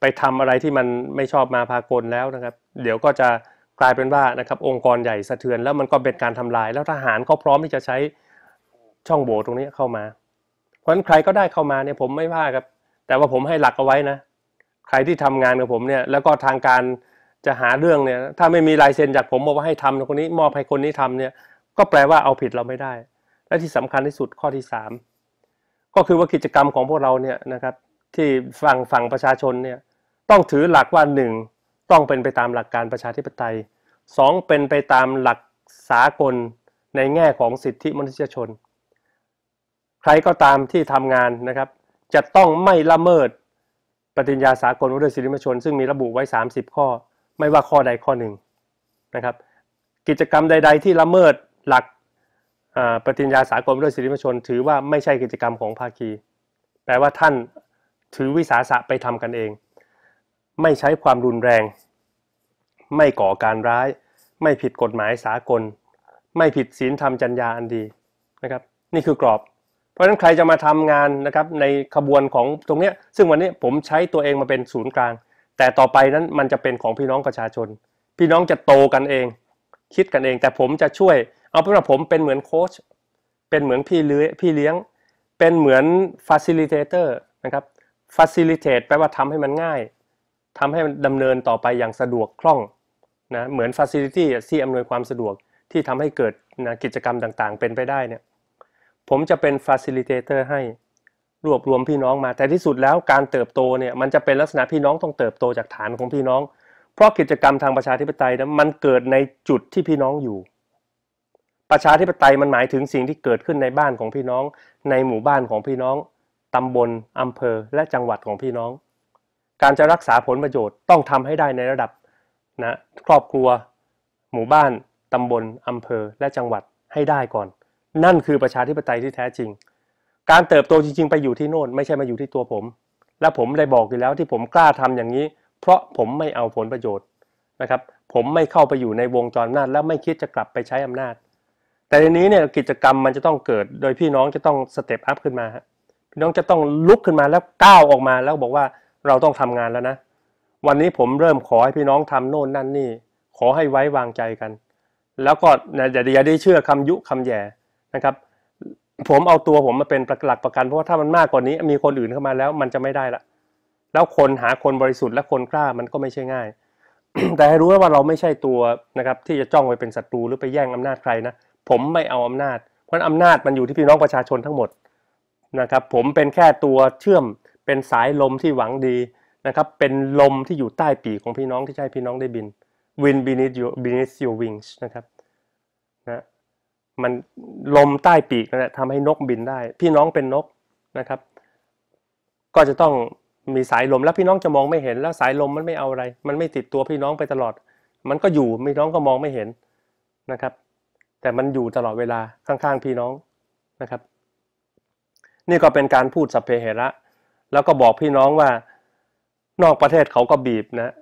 ไปทำอะไรที่มันไม่ชอบมาพากลแล้วนะครับเดี๋ยวก็จะกลายเป็นว่านะครับองค์กรใหญ่สะเทือนแล้วมันก็เป็นการทำลาย แล้วทหารก็พร้อมที่จะใช้ช่องโหว่ตรงนี้เข้ามา เพราะฉะนั้นใครก็ได้เข้ามาเนี่ยผมไม่ว่าครับ แต่ว่าผมให้หลักเอาไว้นะ ใครที่ทำงานกับผมเนี่ยแล้วก็ทางการจะหาเรื่องเนี่ย ถ้าไม่มีลายเซ็นจากผมบอกว่าให้ทำคนนี้ มอบให้คนนี้ทำเนี่ย ก็แปลว่าเอาผิดเราไม่ได้ และที่สำคัญที่สุดข้อที่ 3 ก็คือว่ากิจกรรมของพวกเราเนี่ยนะครับ ที่ฝั่งฝั่งประชาชนเนี่ยต้องถือหลักว่าหนึ่งต้องเป็นไปตามหลักการประชาธิปไตย 2. เป็นไปตามหลักสากลในแง่ของสิทธิมนุษยชนใครก็ตามที่ทำงานนะครับ จะต้องไม่ละเมิด ปฏิญญาสากลว่าดยสิทธิมนุษยชน ซึ่งมีระบุไว้ 30 ข้อ ไม่ว่าข้อใดข้อหนึ่งนะครับ กิจกรรมใดๆที่ละเมิดหลักปฏิญญาสากลดุวยสิทธิมนุษยชน ถือว่าไม่ใช่กิจกรรมของภาคี แปลว่าท่านถือวิสาสะไปทำกันเอง ไม่ใช้ความรุนแรง ไม่ก่อการร้าย ไม่ผิดกฎหมายสากล ไม่ผิดศีลธรรมจัญญาอันดีนะครับนี่คือกรอบราะฉะนั้นใครจะมาทำงานนะครับในขบวนของตรงนี้ ซึ่งวันนี้ผมใช้ตัวเองมาเป็นศูนย์กลาง แต่ต่อไปนั้นมันจะเป็นของพี่น้องประชาชน พี่น้องจะโตกันเอง คิดกันเองแต่ผมจะช่วย เอาเป็นว่าผมเป็นเหมือนโค้ชเป็นเหมือนพี่เลี้ยพี่เลี้ยง เป็นเหมือนฟาซิลิเตเตอร์นะครับฟาซิลิเตตแปลว่าทำให้มันง่าย ทำให้มันดำเนินต่อไปอย่างสะดวกคล่องนะเหมือนฟาซิลิตี้ที่อำนวยความสะดวกที่ทำให้เกิดนะกิจกรรมต่าง ๆ เป็นไปได้เนี่ยผมจะเป็น facilitator ให้รวบรวมพี่น้องมา แต่ที่สุดแล้วการเติบโตเนี่ยมันจะเป็นลักษณะพี่น้องต้องเติบโตจากฐานของพี่น้อง เพราะกิจกรรมทางประชาธิปไตยนะมันเกิดในจุดที่พี่น้องอยู่ ประชาธิปไตยมันหมายถึงสิ่งที่เกิดขึ้นในบ้านของพี่น้อง ในหมู่บ้านของพี่น้อง ตำบลอำเภอและจังหวัดของพี่น้อง การจะรักษาผลประโยชน์ต้องทำให้ได้ในระดับนะครอบครัว หมู่บ้านตำบลอำเภอและจังหวัดให้ได้ก่อนนั่นคือประชาธิปไตยที่แท้จริง การเติบโตจริงๆไปอยู่ที่โน่น ไม่ใช่มาอยู่ที่ตัวผม และผมได้บอกอยู่แล้วที่ผมกล้าทำอย่างนี้ เพราะผมไม่เอาผลประโยชน์นะครับ ผมไม่เข้าไปอยู่ในวงจรอำนาจ และไม่คิดจะกลับไปใช้อำนาจ แต่ในนี้เนี่ยกิจกรรมมันจะต้องเกิดโดยพี่น้องจะต้องสเต็ปอัพขึ้นมาพี่น้องจะต้องลุกขึ้นมาแล้วก้าวออกมา แล้วบอกว่าเราต้องทำงานแล้วนะ วันนี้ผมเริ่มขอให้พี่น้องทำโน่นนั่นนี่ขอให้ไว้วางใจกัน แล้วก็่อย่าได้เชื่อคำยุคำแย่นะครับผมเอาตัวผมมาเป็นหลักประกัน เพราะว่าถ้ามันมากกว่านี้ มีคนอื่นเข้ามาแล้ว มันจะไม่ได้ละ แล้วคนหาคนบริสุทธิ์และคนกล้ามันก็ไม่ใช่ง่าย แต่ให้รู้ว่าเราไม่ใช่ตัวนะครับ ที่จะจ้องไปเป็นศัตรูหรือไปแย่งอำนาจใครนะผมไม่เอาอำนาจเพราะอำนาจมันอยู่ที่พี่น้องประชาชนทั้งหมดนะครับ ผมเป็นแค่ตัวเชื่อมเป็นสายลมที่หวังดีนะครับ เป็นลมที่อยู่ใต้ปีกของพี่น้องที่ใช้พี่น้องได้บิน Wind beneath your beneath your wings นะครับ นะมันลมใต้ปีกนั่นแหละทำให้นกบินได้ พี่น้องเป็นนกนะครับ ก็จะต้องมีสายลมแล้วพี่น้องจะมองไม่เห็นแล้วสายลมมันไม่เอาอะไร มันไม่ติดตัวพี่น้องไปตลอด มันก็อยู่พี่น้องก็มองไม่เห็นนะครับ แต่มันอยู่ตลอดเวลาข้างๆพี่น้องนะครับ นี่ก็เป็นการพูดสัพเพเหระแล้วก็บอกพี่น้องว่านอกประเทศเขาก็บีบนะ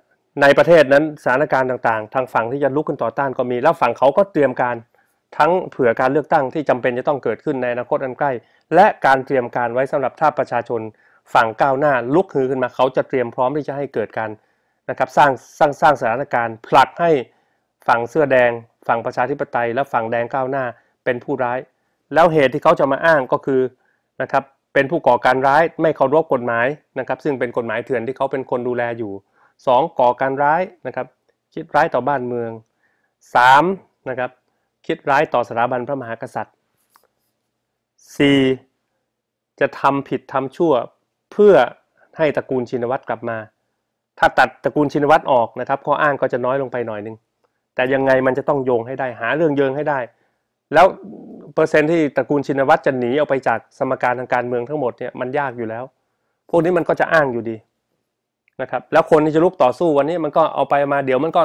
ในประเทศนั้นสถานการณ์ต่างๆ ทางฝั่งที่จะลุกขึ้นต่อต้านก็มี แล้วฝั่งเขาก็เตรียมการทั้งเผื่อการเลือกตั้งที่จำเป็นจะต้องเกิดขึ้นในอนาคตอันใกล้ และการเตรียมการไว้สำหรับถ้าประชาชนฝั่งก้าวหน้าลุกฮือขึ้นมาเขาจะเตรียมพร้อมที่จะให้เกิดการนะครับสร้างสร้างสร้างสถานการณ์ ผลักให้ฝั่งเสื้อแดง ฝั่งประชาธิปไตยและฝั่งแดงก้าวหน้าเป็นผู้ร้าย แล้วเหตุที่เขาจะมาอ้างก็คือนะครับเป็นผู้ก่อการร้ายไม่เคารพกฎหมายนะครับซึ่งเป็นกฎหมายเถื่อนที่เขาเป็นคนดูแลอยู่ 2. ก่อการร้ายนะครับ คิดร้ายต่อบ้านเมือง 3. นะครับคิดร้ายต่อสถาบันพระมหากษัตริย์ 4. จะทำผิดทำชั่วเพื่อให้ตระกูลชินวัตรกลับมา ถ้าตัดตระกูลชินวัตรออกนะครับข้ออ้างก็จะน้อยลงไปหน่อยนึง แต่ยังไงมันจะต้องโยงให้ได้หาเรื่องเยิงให้ได้ แล้วเปอร์เซ็นต์ที่ตระกูลชินวัตรจะหนีออกไปจากสมการทางการเมืองทั้งหมดเนี่ยมันยากอยู่แล้ว พวกนี้มันก็จะอ้างอยู่ดีนะครับ แล้วคนที่จะลุกต่อสู้วันนี้มันก็เอาไปมาเดี๋ยวมันก็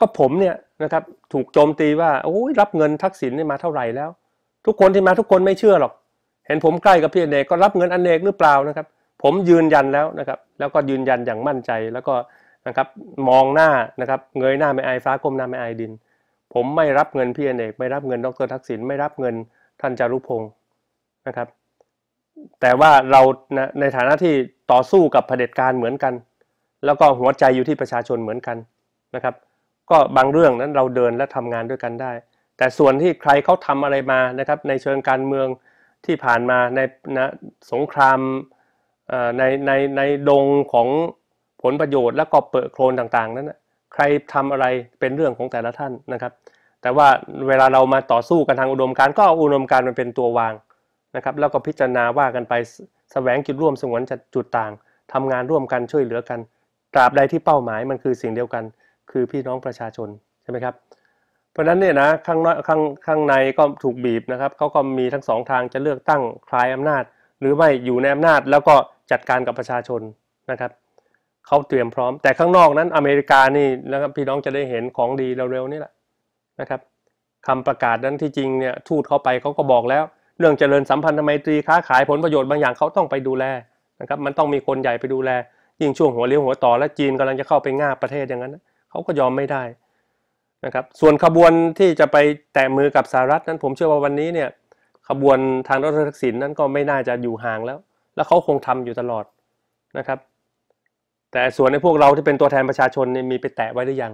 ก็ผมเนี่ยนะครับถูกโจมตีว่าโอ้ยรับเงินทักษิณนี่มาเท่าไหร่แล้ว ทุกคนที่มาทุกคนไม่เชื่อหรอก เห็นผมใกล้กับพี่อเนกก็รับเงินอนเนกหรือเปล่านะครับ ผมยืนยันแล้วนะครับ แล้วก็ยืนยันอย่างมั่นใจ แล้วก็นะครับมองหน้านะครับเงยหน้าไม่อายฟ้าก้มหน้าไม่อายดิน ผมไม่รับเงินพี่อเนกไม่รับเงินดรทักษิณไม่รับเงินท่านจารุพงศ์นะครับ แต่ว่าเราในฐานะที่ต่อสู้กับเผด็จการเหมือนกัน แล้วก็หัวใจอยู่ที่ประชาชนเหมือนกันนะครับก็บางเรื่องนั้นเราเดินและทำงานด้วยกันได้ แต่ส่วนที่ใครเขาทำอะไรมานะครับในเชิงการเมืองที่ผ่านมาในนะสงครามในในในดงของผลประโยชน์และก็เปิดโครนต่างๆ นั้นใครทำอะไรเป็นเรื่องของแต่ละท่านนะครับ แต่ว่าเวลาเรามาต่อสู้กันทางอุดมการก็เอาอุดมการมันเป็นตัววางนะครับแล้วก็พิจารณาว่ากันไปสแสวงจุดร่วมสงวนจุดต่าง ทำงานร่วมกันช่วยเหลือกันตราบใดที่เป้าหมายมันคือสิ่งเดียวกันคือพี่น้องประชาชนใช่ไหมครับ เพราะนั้นเนี่ยนะข้างนอกข้างข้างในก็ถูกบีบนะครับเขาก็มีทั้งสองทางจะเลือกตั้งคลายอำนาจ หรือไม่อยู่ในอำนาจ แล้วก็จัดการกับประชาชนนะครับเขาเตรียมพร้อม แต่ข้างนอกนั้นอเมริกานี่นะครับพี่น้องจะได้เห็นของดีเร็วๆนี่แหละนะครับคำประกาศนั้นที่จริงเนี่ยทูตเข้าไปเขาก็บอกแล้ว เรื่องเจริญสัมพันธไมตรีค้าขายผลประโยชน์บางอย่างเขาต้องไปดูแลนะครับมันต้องมีคนใหญ่ไปดูแล ยิ่งช่วงหัวเลี้ยวหัวต่อ และจีนกำลังจะเข้าไปง่าประเทศอย่างนั้นนะเขาก็ยอมไม่ได้นะครับส่วนขบวนที่จะไปแตะมือกับสหรัฐนั้น ผมเชื่อว่าวันนี้เนี่ยขบวนทางรัฐทักษิณนั้นก็ไม่น่าจะอยู่ห่างแล้ว แล้วเขาคงทำอยู่ตลอดนะครับแต่ส่วนในพวกเราที่เป็นตัวแทนประชาชนนี่มีไปแตะไว้หรือยัง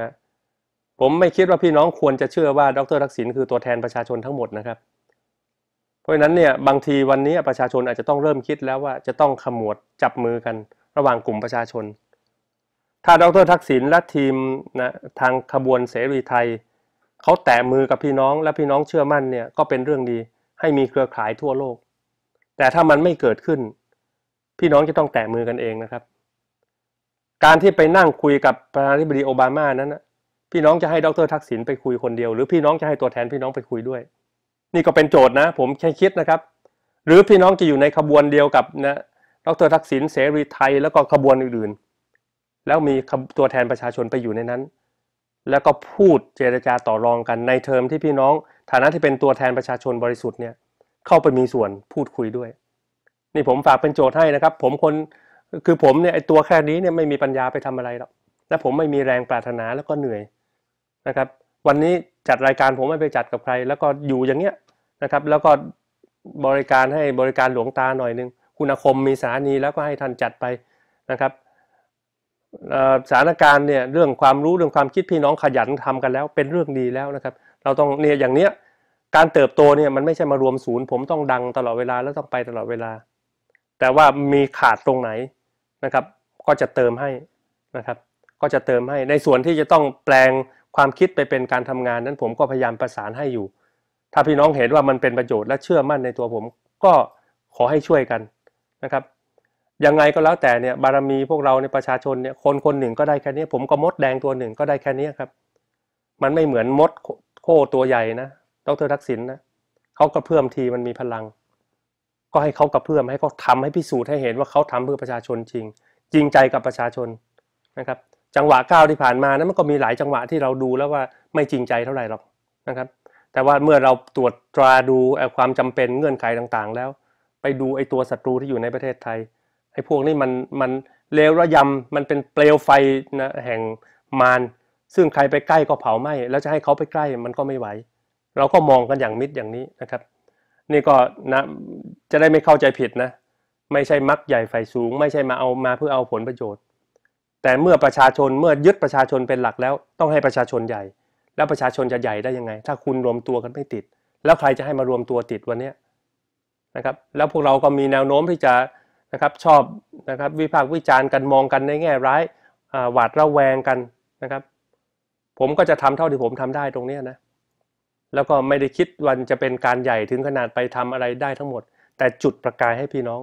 นะผมไม่คิดว่าพี่น้องควรจะเชื่อว่าดรทักษิณคือตัวแทนประชาชนทั้งหมดนะครับเพราะฉะนั้นเนี่ยบางทีวันนี้ประชาชนอาจจะต้องเริ่มคิดแล้วว่าจะต้องขมวดจับมือกันระหว่างกลุ่มประชาชนถ้าดรทักษิณและทีมนะทางขบวนเสรีไทย เขาแตะมือกับพี่น้องและพี่น้องเชื่อมั่นเนี่ยก็เป็นเรื่องดีให้มีเครือข่ายทั่วโลก แต่ถ้ามันไม่เกิดขึ้น พี่น้องจะต้องแตะมือกันเองนะครับ การที่ไปนั่งคุยกับประธานาธิบดีโอบามานั้นนะพี่น้องจะให้ดรทักษิณไปคุยคนเดียว หรือพี่น้องจะให้ตัวแทนพี่น้องไปคุยด้วย นี่ก็เป็นโจทย์นะ ผมแค่คิดนะครับ หรือพี่น้องจะอยู่ในขบวนเดียวกับนะดรทักษิณเสรีไทย แล้วก็ขบวนอื่นๆแล้วมีตัวแทนประชาชนไปอยู่ในนั้น แล้วก็พูดเจรจาต่อรองกันในเทอมที่พี่น้อง ฐานะที่เป็นตัวแทนประชาชนบริสุทธิ์เนี่ย เข้าไปมีส่วนพูดคุยด้วยนี่ผมฝากเป็นโจทย์ให้นะครับ ผมคนคือผมเนี่ยไอตัวแค่นี้เนี่ยไม่มีปัญญาไปทำอะไรหรอกและผมไม่มีแรงปรารถนาแล้วก็เหนื่อยนะครับ วันนี้จัดรายการผมไม่ไปจัดกับใคร แล้วก็อยู่อย่างเงี้ยนะครับ แล้วก็บริการให้บริการหลวงตาหน่อยนึงคุณอาคมมีสถานีแล้วก็ให้ท่านจัดไปนะครับสถานการณ์เนี่ยเรื่องความรู้เรื่องความคิดพี่น้องขยันทำกันแล้วเป็นเรื่องดีแล้วนะครับ เราต้องเนี่ยอย่างเนี้ยการเติบโตเนี่ยมันไม่ใช่มารวมศูนย์ผมต้องดังตลอดเวลาแล้วต้องไปตลอดเวลา แต่ว่ามีขาดตรงไหนนะครับ ก็จะเติมให้นะครับ ก็จะเติมให้ในส่วนที่จะต้องแปลงความคิดไปเป็นการทำงานนั้น ผมก็พยายามประสานให้อยู่ ถ้าพี่น้องเห็นว่ามันเป็นประโยชน์และเชื่อมั่นในตัวผมก็ขอให้ช่วยกันนะครับยังไงก็แล้วแต่เนี่ยบารมีพวกเราในประชาชนเนี่ยคนคนหนึ่งก็ได้แค่นี้ ผมก็มดแดงตัวหนึ่งก็ได้แค่นี้ครับ มันไม่เหมือนมดโคตัวใหญ่นะดรทักษิณนะเขากระเพื่อมทีมันมีพลัง ก็ให้เขากระเพื่อมให้เขาทาให้พิสูจน์ให้เห็นว่าเขาทำเพื่อประชาชนจริง จริงใจกับประชาชนนะครับ จังหวะก้าวที่ผ่านมานั้นมันก็มีหลายจังหวะที่เราดูแล้วว่าไม่จริงใจเท่าไหร่หรอกนะครับ แต่ว่าเมื่อเราตรวจตราดูความจำเป็นเงื่อนไขต่างๆ แล้ว ไปดูไอ้ตัวศัตรูที่อยู่ในประเทศไทยไอ้พวกนี้มันมันเลวระยำมันเป็นเปลวไฟนะแห่งมารซึ่งใครไปใกล้ก็เผาไหม้แล้วจะให้เขาไปใกล้มันก็ไม่ไหว เราก็มองกันอย่างมิดอย่างนี้นะครับ นี่ก็นะจะได้ไม่เข้าใจผิดนะ ไม่ใช่มักใหญ่ไฟสูง ไม่ใช่มาเอามาเพื่อเอาผลประโยชน์แต่เมื่อประชาชนเมื่อยึดประชาชนเป็นหลักแล้วต้องให้ประชาชนใหญ่ แล้วประชาชนจะใหญ่ได้ยังไง ถ้าคุณรวมตัวกันไม่ติด แล้วใครจะให้มารวมตัวติดวันนี้นะครับ แล้วพวกเราก็มีแนวโน้มที่จะนะครับชอบนะครับวิพากษ์วิจารณ์กันมองกันในแง่ร้ายหวาดระแวงกันนะครับ ผมก็จะทำเท่าที่ผมทำได้ตรงนี้นะแล้วก็ไม่ได้คิดวันจะเป็นการใหญ่ถึงขนาดไปทำอะไรได้ทั้งหมด แต่จุดประกายให้พี่น้อง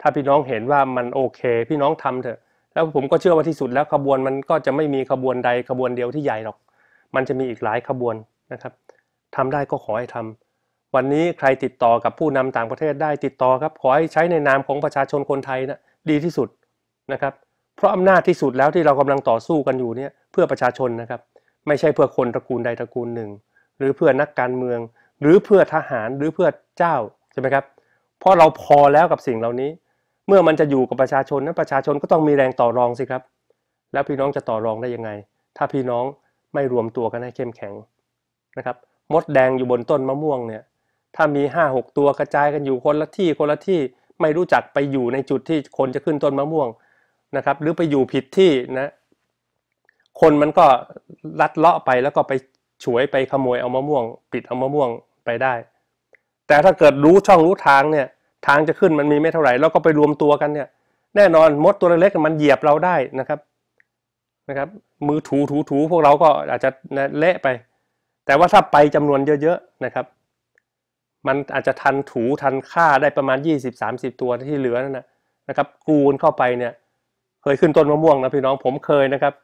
ถ้าพี่น้องเห็นว่ามันโอเคพี่น้องทำเถอะ แล้วผมก็เชื่อว่าที่สุดแล้วขบวนมันก็จะไม่มีขบวนใดขบวนเดียวที่ใหญ่หรอก มันจะมีอีกหลายขบวนนะครับทำได้ก็ขอให้ทำวันนี้ใครติดต่อกับผู้นำต่างประเทศได้ติดต่อครับขอให้ใช้ในนามของประชาชนคนไทยนะดีที่สุดนะครับเพราะอำนาจที่สุดแล้วที่เรากำลังต่อสู้กันอยู่เนี่ยเพื่อประชาชนนะครับไม่ใช่เพื่อคนตระกูลใดตระกูลหนึ่ง หรือเพื่อนักการเมือง หรือเพื่อทหารหรือเพื่อเจ้าใช่ไหมครับ เพราะเราพอแล้วกับสิ่งเหล่านี้ เมื่อมันจะอยู่กับประชาชนนั้นประชาชนก็ต้องมีแรงต่อรองสิครับแล้วพี่น้องจะต่อรองได้ยังไง ถ้าพี่น้องไม่รวมตัวกันให้เข้มแข็งนะครับมดแดงอยู่บนต้นมะม่วงเนี่ยถ้ามีห้าหกตัวกระจายกันอยู่คนละที่คนละที่ไม่รู้จักไปอยู่ในจุดที่คนจะขึ้นต้นมะม่วงนะครับ หรือไปอยู่ผิดที่นะ คนมันก็ลัดเลาะไปแล้วก็ไปฉวยไปขโมยเอามะม่วง ปิดเอามะม่วงไปได้ แต่ถ้าเกิดรู้ช่องรู้ทางเนี่ย ทางจะขึ้นมันมีไม่เท่าไหร่ แล้วก็ไปรวมตัวกันเนี่ย แน่นอนมดตัวเล็กมันเหยียบเราได้นะครับนะครับ มือถูถูถูพวกเราก็อาจจะเละไป แต่ว่าถ้าไปจำนวนเยอะๆนะครับมันอาจจะทันถูทันค่าได้ประมาณ 20-30 ตัวที่เหลือนั่นนะนะครับ กูนเข้าไปเนี่ยเคยขึ้นต้นมะม่วงนะพี่น้องผมเคยนะครับ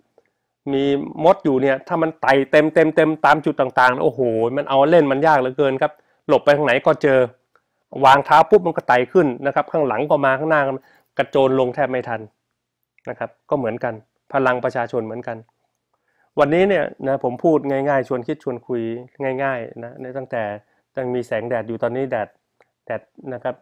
มีมดอยู่เนี่ย ถ้ามันไต่เต็มเต็มเต็มตามจุดต่างๆโอ้โห มันเอาเล่นมันยากเหลือเกินครับหลบไปทางไหนก็เจอวางเท้าปุ๊บมันก็ไต่ขึ้นนะครับ ข้างหลังก็มาข้างหน้า กระโจนลงแทบไม่ทันนะครับ ก็เหมือนกัน พลังประชาชนเหมือนกัน วันนี้เนี่ยนะผมพูดง่ายๆชวนคิดชวนคุยง่ายๆนะนตั้งแต่ยังมีแสงแดดอยู่ตอนนี้แดดแดดนะครับ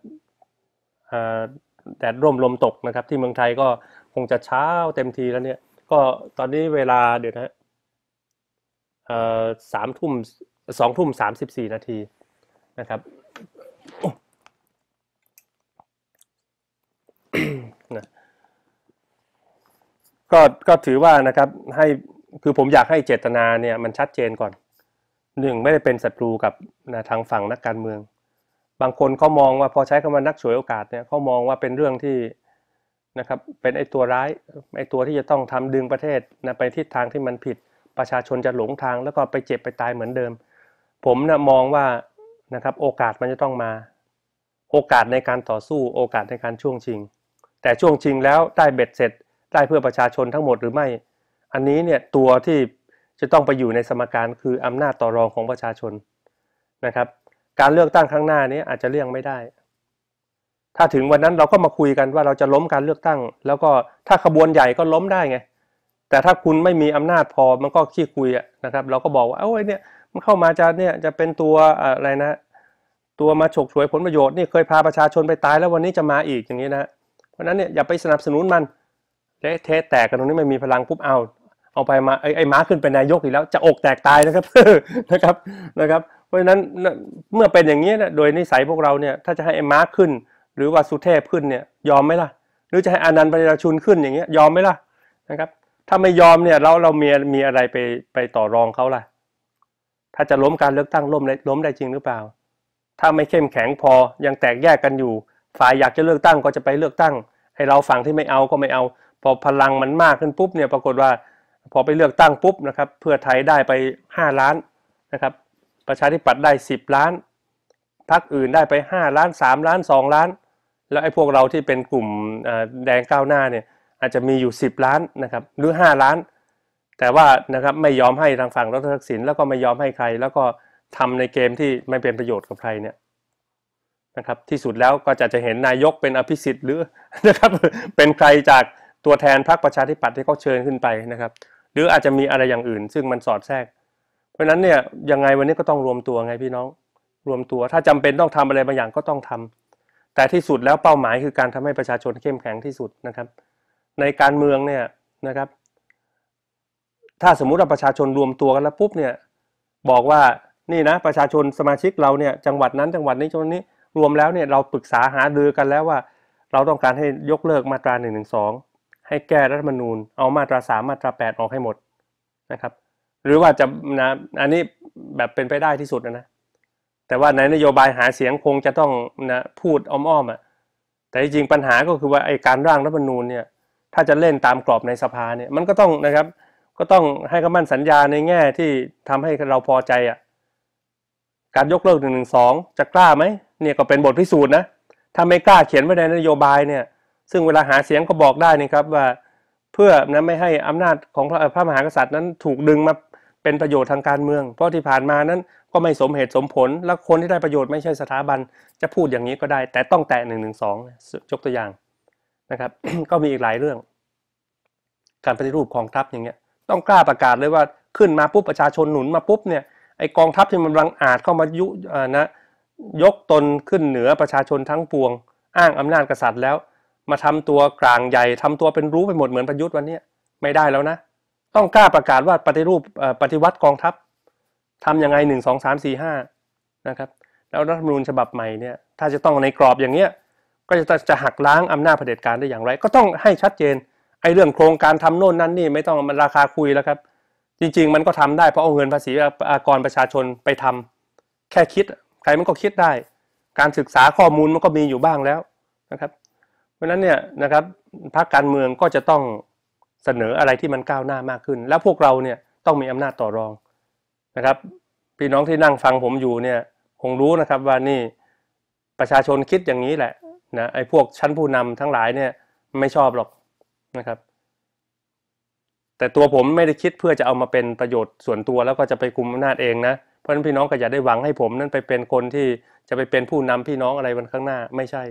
แดดร่มลมตกนะครับ ที่เมืองไทยก็คงจะเช้าเต็มทีแล้วเนี่ย ก็ตอนนี้เวลาเดี๋ยวนะสามทุ่มสองทุ่มสามสิบสี่นาทีนะครับนะก็ก็ถือว่านะครับให้คือผมอยากให้เจตนาเนี่ยมันชัดเจนก่อนหนึ่งไม่ได้เป็นศัตรูกับนะทางฝั่งนักการเมือง บางคนเขามองว่าพอใช้คำว่านักฉวยโอกาสเนี่ยเขามองว่าเป็นเรื่องที่นะครับเป็นไอตัวร้ายไอตัวที่จะต้องทำดึงประเทศนะไปทิศทางที่มันผิดประชาชนจะหลงทางแล้วก็ไปเจ็บไปตายเหมือนเดิม ผมนะมองว่านะครับโอกาสมันจะต้องมาโอกาสในการต่อสู้โอกาสในการช่วงชิง แต่ช่วงชิง แล้วได้เบ็ดเสร็จ ได้เพื่อประชาชนทั้งหมดหรือไม่ อันนี้เนี่ยตัวที่จะต้องไปอยู่ในสมการคืออำนาจต่อรองของประชาชนนะครับการเลือกตั้งครั้งหน้านี้อาจจะเลี่ยงไม่ได้ ถ้าถึงวันนั้นเราก็มาคุยกันว่าเราจะล้มการเลือกตั้ง แล้วก็ถ้าขบวนใหญ่ก็ล้มได้ไงแต่ถ้าคุณไม่มีอำนาจพอมันก็ขี้คุยนะครับเราก็บอกว่าเอ้ยเนี่ยมันเข้ามาจะเนี่ยจะเป็นตัวอะไรนะตัวมาฉกฉวยผลประโยชน์นี่เคยพาประชาชนไปตายแล้ววันนี้จะมาอีกอย่างนี้นะเพราะนั้นเนี่ยอย่าไปสนับสนุนมันเละเทะแตกกันตรงนี้ไม่มีพลังปุ๊บเอาเอาไปมาไอ้ไอ้ม้าขึ้นเป็นนายกอีกแล้วจะอกแตกตายนะครับนะครับนะครับ เพราะฉะนั้นเมื่อเป็นอย่างนี้นะโดยนิสัยพวกเราเนี่ยถ้าจะให้ไอ้ม้าขึ้น หรือว่าสุเทพขึ้นเนี่ยยอมไหมล่ะ หรือจะให้อนันต์ประชาชุนขึ้นอย่างเงี้ยยอมไหมล่ะนะครับถ้าไม่ยอมเนี่ยเราเรามีมีอะไรไปไปต่อรองเขาล่ะ ถ้าจะล้มการเลือกตั้งล้มล้มได้จริงหรือเปล่า ถ้าไม่เข้มแข็งพอยังแตกแยกกันอยู่ ฝ่ายอยากจะเลือกตั้งก็จะไปเลือกตั้งไอ้เราฝั่งที่ไม่เอาก็ไม่เอา พอพลังมันมากขึ้นปุ๊บเนี่ยปรากฏว่าพอไปเลือกตั้งปุ๊บนะครับเพื่อไทยได้ไป 5 ล้านนะครับประชาธิปัตย์ได้ 10 ล้านพรรคอื่นได้ไป 5 ล้าน 3 ล้าน 2 ล้าน แล้วไอ้พวกเราที่เป็นกลุ่มแดงก้าวหน้าเนี่ยอาจจะมีอยู่ 10 ล้านนะครับหรือ 5 ล้าน แต่ว่านะครับไม่ยอมให้ทางฝั่งรัฐทักษิณแล้วก็ไม่ยอมให้ใครแล้วก็ทำในเกมที่ไม่เป็นประโยชน์กับใครเนี่ยนะครับที่สุดแล้วก็จะจะเห็นนายกเป็นอภิสิทธิ์หรือนะครับเป็นใครจากตัวแทนพรรคประชาธิปัตย์ที่เขาเชิญขึ้นไปนะครับ หรืออาจจะมีอะไรอย่างอื่น ซึ่งมันสอดแทรก เพราะฉะนั้นเนี่ยยังไงวันนี้ก็ต้องรวมตัวไงพี่น้อง รวมตัว ถ้าจำเป็นต้องทำอะไรบางอย่างก็ต้องทำ แต่ที่สุดแล้วเป้าหมายคือการทำให้ประชาชนเข้มแข็งที่สุดนะครับ ในการเมืองเนี่ยนะครับ ถ้าสมมุติว่าประชาชนรวมตัวกันแล้วปุ๊บเนี่ย บอกว่า นี่นะประชาชนสมาชิกเราเนี่ยจังหวัดนั้นจังหวัดนี้จังหวัดนี้รวมแล้วเนี่ยเราปรึกษาหารือกันแล้วว่า เราต้องการให้ยกเลิกมาตรา1นึให้แก้รัฐมนูญเอามาตราสามมาตราแปดออกให้หมดนะครับหรือว่าจะนะอันนี้แบบเป็นไปได้ที่สุดนะแต่ว่าในนโยบายหาเสียงคงจะต้องนะพูดอ้อมๆอ่ะแต่จริงปัญหาก็คือว่า ไอ้การร่างรัฐมนูญเนี่ยถ้าจะเล่นตามกรอบในสภาเนี่ยมันก็ต้องนะครับก็ต้องให้คำมั่นสัญญาในแง่ที่ทำให้เราพอใจอ่ะการยกเลิกหนึ่งหนึ่งสองจะกล้าไหมเนี่ยก็เป็นบทพิสูจน์นะถ้าไม่กล้าเขียนไว้ในนโยบายเนี่ยซึ่งเวลาหาเสียงก็บอกได้นะครับว่าเพื่อนะไม่ให้อำนาจของพระพระมหากษัตริย์ นั้นถูกดึงมาเป็นประโยชน์ทางการเมือง เพราะที่ผ่านมานั้นก็ไม่สมเหตุสมผล และคนที่ได้ประโยชน์ไม่ใช่สถาบันจะพูดอย่างนี้ก็ได้ แต่ต้องแตะหนึ่งหนึ่งสองยกตัวอย่างนะครับก็มีอีกหลายเรื่อง การปฏิรูปกองทัพอย่างเงี้ยต้องกล้าประกาศเลยว่าขึ้นมาปุ๊บประชาชนหนุนมาปุ๊บเนี่ยไอกองทัพที่มันรังอาจเข้ามายุนะยกตนขึ้นเหนือประชาชนทั้งปวงอ้างอำนาจกษัตริย์แล้วมาทำตัวกลางใหญ่ทำตัวเป็นรู้ไปหมดเหมือนประยุทธ์วันนี้ไม่ได้แล้วนะ ต้องกล้าประกาศว่าปฏิรูปปฏิวัติกองทัพทำยังไงหนึ่งสองสามสี่ห้านะครับ แล้วรัฐมนูญฉบับใหม่เนี่ยถ้าจะต้องในกรอบอย่างเนี้ยก็จะจะหักล้างอำนาจเผด็จการได้อย่างไร ก็ต้องให้ชัดเจนไอ้เรื่องโครงการทำโน่นนั่นนี่ไม่ต้องมันราคาคุยแล้วครับ จริง ๆ มันก็ทำได้เพราะเอาเงินภาษีอากรประชาชนไปทำ แค่คิดใครมันก็คิดได้ การศึกษาข้อมูลมันก็มีอยู่บ้างแล้วนะครับเพราะนั้นเนี่ยนะครับพรรคการเมืองก็จะต้องเสนออะไรที่มันก้าวหน้ามากขึ้น แล้วพวกเราเนี่ยต้องมีอำนาจต่อรองนะครับพี่น้องที่นั่งฟังผมอยู่เนี่ยคงรู้นะครับว่านี่ประชาชนคิดอย่างนี้แหละนะไอ้พวกชั้นผู้นำทั้งหลายเนี่ยไม่ชอบหรอกนะครับ แต่ตัวผมไม่ได้คิดเพื่อจะเอามาเป็นประโยชน์ส่วนตัว แล้วก็จะไปคุมอำนาจเองนะเพราะฉะนั้นพี่น้องก็อย่าได้หวังให้ผมนั้นไปเป็นคนที่จะไปเป็นผู้นำพี่น้องอะไรวันข้างหน้า ไม่ใช่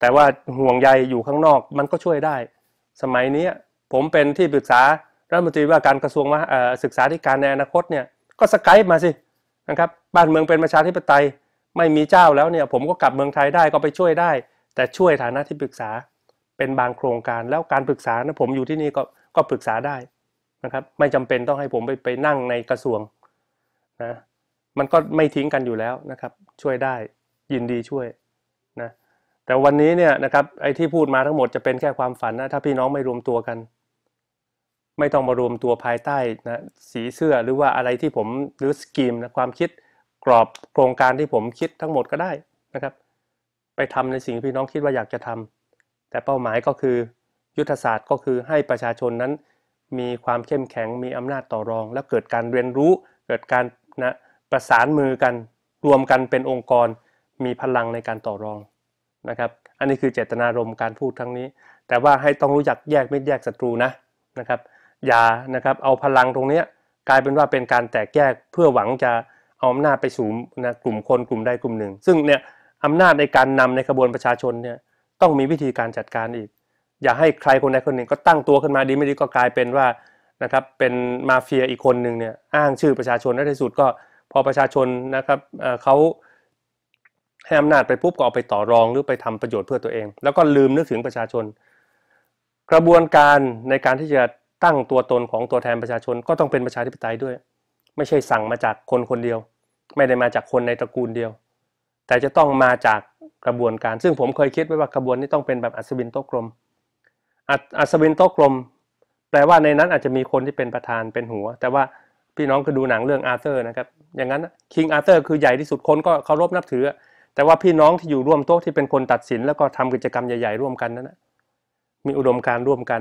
แต่ว่าห่วงใยอยู่ข้างนอก มันก็ช่วยได้ สมัยนี้ผมเป็นที่ปรึกษารัฐมนตรีว่าการกระทรวงศึกษาธิการในอนาคตเนี่ยก็สกายมาสินะครับ บ้านเมืองเป็นประชาธิปไตยไม่มีเจ้าแล้วเนี่ย ผมก็กลับเมืองไทยได้ก็ไปช่วยได้ แต่ช่วยฐานะที่ปรึกษาเป็นบางโครงการ แล้วการปรึกษานะผมอยู่ที่นี่ก็ก็ปรึกษาได้นะครับ ไม่จำเป็นต้องให้ผมไปไปนั่งในกระทรวงนะมันก็ไม่ทิ้งกันอยู่แล้วนะครับ ช่วยได้ยินดีช่วยนะแต่วันนี้เนี่ยนะครับไอ้ที่พูดมาทั้งหมดจะเป็นแค่ความฝันนะถ้าพี่น้องไม่รวมตัวกัน ไม่ต้องมารวมตัวภายใต้นะสีเสื้อหรือว่าอะไรที่ผมหรือสกีมนะความคิดกรอบโครงการที่ผมคิดทั้งหมดก็ได้นะครับไปทำในสิ่งพี่น้องคิดว่าอยากจะทำ แต่เป้าหมายก็คือ ยุทธศาสตร์ก็คือให้ประชาชนนั้น มีความเข้มแข็ง มีอำนาจต่อรอง และเกิดการเรียนรู้ เกิดการนะประสานมือกัน รวมกันเป็นองค์กร มีพลังในการต่อรองนะครับ อันนี้คือเจตนารมณ์การพูดครั้งนี้ แต่ว่าให้ต้องรู้จักแยกเมดแยกศัตรูนะนะครับ อย่านะครับเอาพลังตรงนี้กลายเป็นว่าเป็นการแตกแยกเพื่อหวังจะเอาอำนาจไปสู่นะกลุ่มคนกลุ่มใดกลุ่มหนึ่ง ซึ่งเนี่ยอำนาจในการนำในกระบวนประชาชนเนี่ยต้องมีวิธีการจัดการอีก อย่าให้ใครคนใดคนหนึ่ง ก็ตั้งตัวขึ้นมาดีไม่ดีก็กลายเป็นว่านะครับเป็นมาเฟียอีกคนหนึ่งเนี่ยอ้างชื่อประชาชนและในสุดก็พอประชาชนนะครับเขาให้อำนาจไปปุ๊บก็เอาไปต่อรองหรือไปทำประโยชน์เพื่อตัวเอง แล้วก็ลืมนึกถึงประชาชน กระบวนการในการที่จะตั้งตัวตนของตัวแทนประชาชนก็ต้องเป็นประชาธิปไตยด้วย ไม่ใช่สั่งมาจากคนคนเดียว ไม่ได้มาจากคนในตระกูลเดียว แต่จะต้องมาจากกระบวนการซึ่งผมเคยคิดไว้ว่ากระบวนนี้ต้องเป็นแบบอัศวินโต๊ะกลมอัศวินโต๊ะกลมแปลว่าในนั้นอาจจะมีคนที่เป็นประธานเป็นหัวแต่ว่าพี่น้องก็ดูหนังเรื่องอาร์เธอร์นะครับอย่างนั้นคิงอาร์เธอร์คือใหญ่ที่สุดคนก็เคารพนับถือแต่ว่าพี่น้องที่อยู่ร่วมโต๊ะที่เป็นคนตัดสิน แล้วก็ทำกิจกรรมใหญ่ๆร่วมกันนั้นนะมีอุดมการร่วมกัน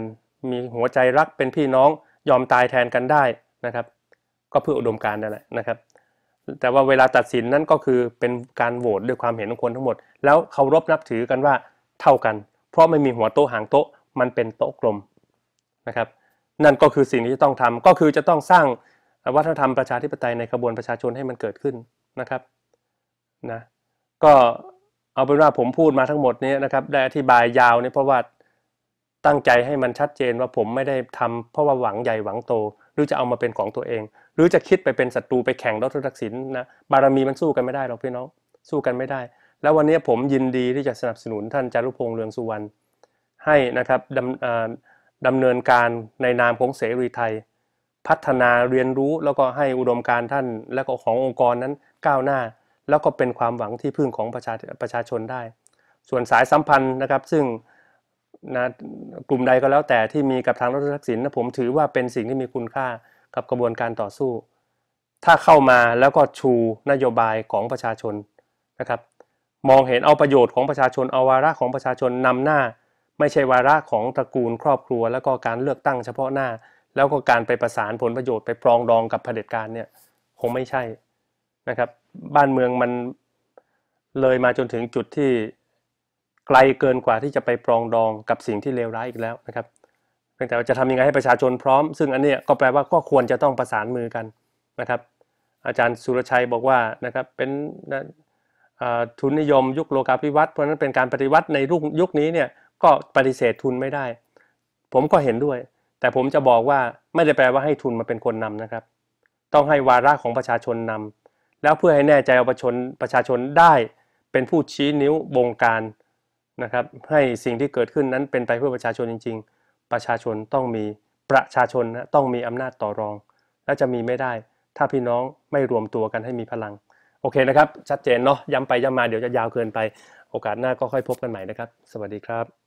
มีหัวใจรักเป็นพี่น้องยอมตายแทนกันได้นะครับ ก็เพื่ออุดมการนั่นแหละนะครับ แต่ว่าเวลาตัดสินนั้นก็คือเป็นการโหวตด้วยความเห็นของคนทั้งหมด แล้วเคารพนับถือกันว่าเท่ากัน เพราะไม่มีหัวโต๊ะหางโต๊ะมันเป็นโต๊ะกลมนะครับ นั่นก็คือสิ่งที่จะต้องทำก็คือจะต้องสร้างวัฒนธรรมประชาธิปไตยในกระบวนประชาชนให้มันเกิดขึ้นนะครับนะก็เอาเป็นว่าผมพูดมาทั้งหมดนี้นะครับได้อธิบายยาวนี่เพราะว่าตั้งใจให้มันชัดเจนว่าผมไม่ได้ทำเพราะว่าหวังใหญ่หวังโต หรือจะเอามาเป็นของตัวเอง หรือจะคิดไปเป็นศัตรูไปแข่งดรทักษิณนะบารมีมันสู้กันไม่ได้หรอกพี่น้องสู้กันไม่ได้ แล้ววันนี้ผมยินดีที่จะสนับสนุนท่านจารุพงษ์เรืองสุวรรณให้นะครับดำดำเนินการในนามของเสรีไทย พัฒนาเรียนรู้แล้วก็ให้อุดมการท่านและก็ขององค์กรนั้นก้าวหน้าแล้วก็เป็นความหวังที่พึ่งของประชาประชาชนได้ ส่วนสายสัมพันธ์นะครับ ซึ่งนะกลุ่มใดก็แล้วแต่ที่มีกับทางรัฐทักษิณนะผมถือว่าเป็นสิ่งที่มีคุณค่ากับกระบวนการต่อสู้ ถ้าเข้ามาแล้วก็ชูนโยบายของประชาชนนะครับ มองเห็นเอาประโยชน์ของประชาชนเอาวาระของประชาชนนำหน้า ไม่ใช่วาระของตระกูลครอบครัว แล้วก็การเลือกตั้งเฉพาะหน้า แล้วก็การไปประสานผลประโยชน์ไปปรองดองกับเผด็จการเนี่ย คงไม่ใช่นะครับบ้านเมืองมันเลยมาจนถึงจุดที่ไกลเกินกว่าที่จะไปปรองดองกับสิ่งที่เลวร้ายอีกแล้วนะครับเพียงแต่จะทำยังไงให้ประชาชนพร้อม ซึ่งอันนี้ก็แปลว่าก็ควรจะต้องประสานมือกันนะครับ อาจารย์สุรชัยบอกว่านะครับเป็นทุนนิยมยุคโลกาภิวัตน์ เพราะนั้นเป็นการปฏิวัติในรุ่ยุคนี้เนี่ยก็ปฏิเสธทุนไม่ได้ ผมก็เห็นด้วย แต่ผมจะบอกว่าไม่ได้แปลว่าให้ทุนมาเป็นคนนำนะครับ ต้องให้วาระของประชาชนนำแล้วเพื่อให้แน่ใจเอาประชาชนประชาชนได้เป็นผู้ชี้นิ้วบงการนะครับให้สิ่งที่เกิดขึ้นนั้นเป็นไปเพื่อประชาชนจริง ๆ ประชาชนต้องมีประชาชนนะต้องมีอำนาจต่อรอง และจะมีไม่ได้ถ้าพี่น้องไม่รวมตัวกันให้มีพลังโอเคนะครับ ชัดเจนเนาะย้ำไปย้ำมาเดี๋ยวจะยาวเกินไปโอกาสหน้าก็ค่อยพบกันใหม่นะครับ สวัสดีครับ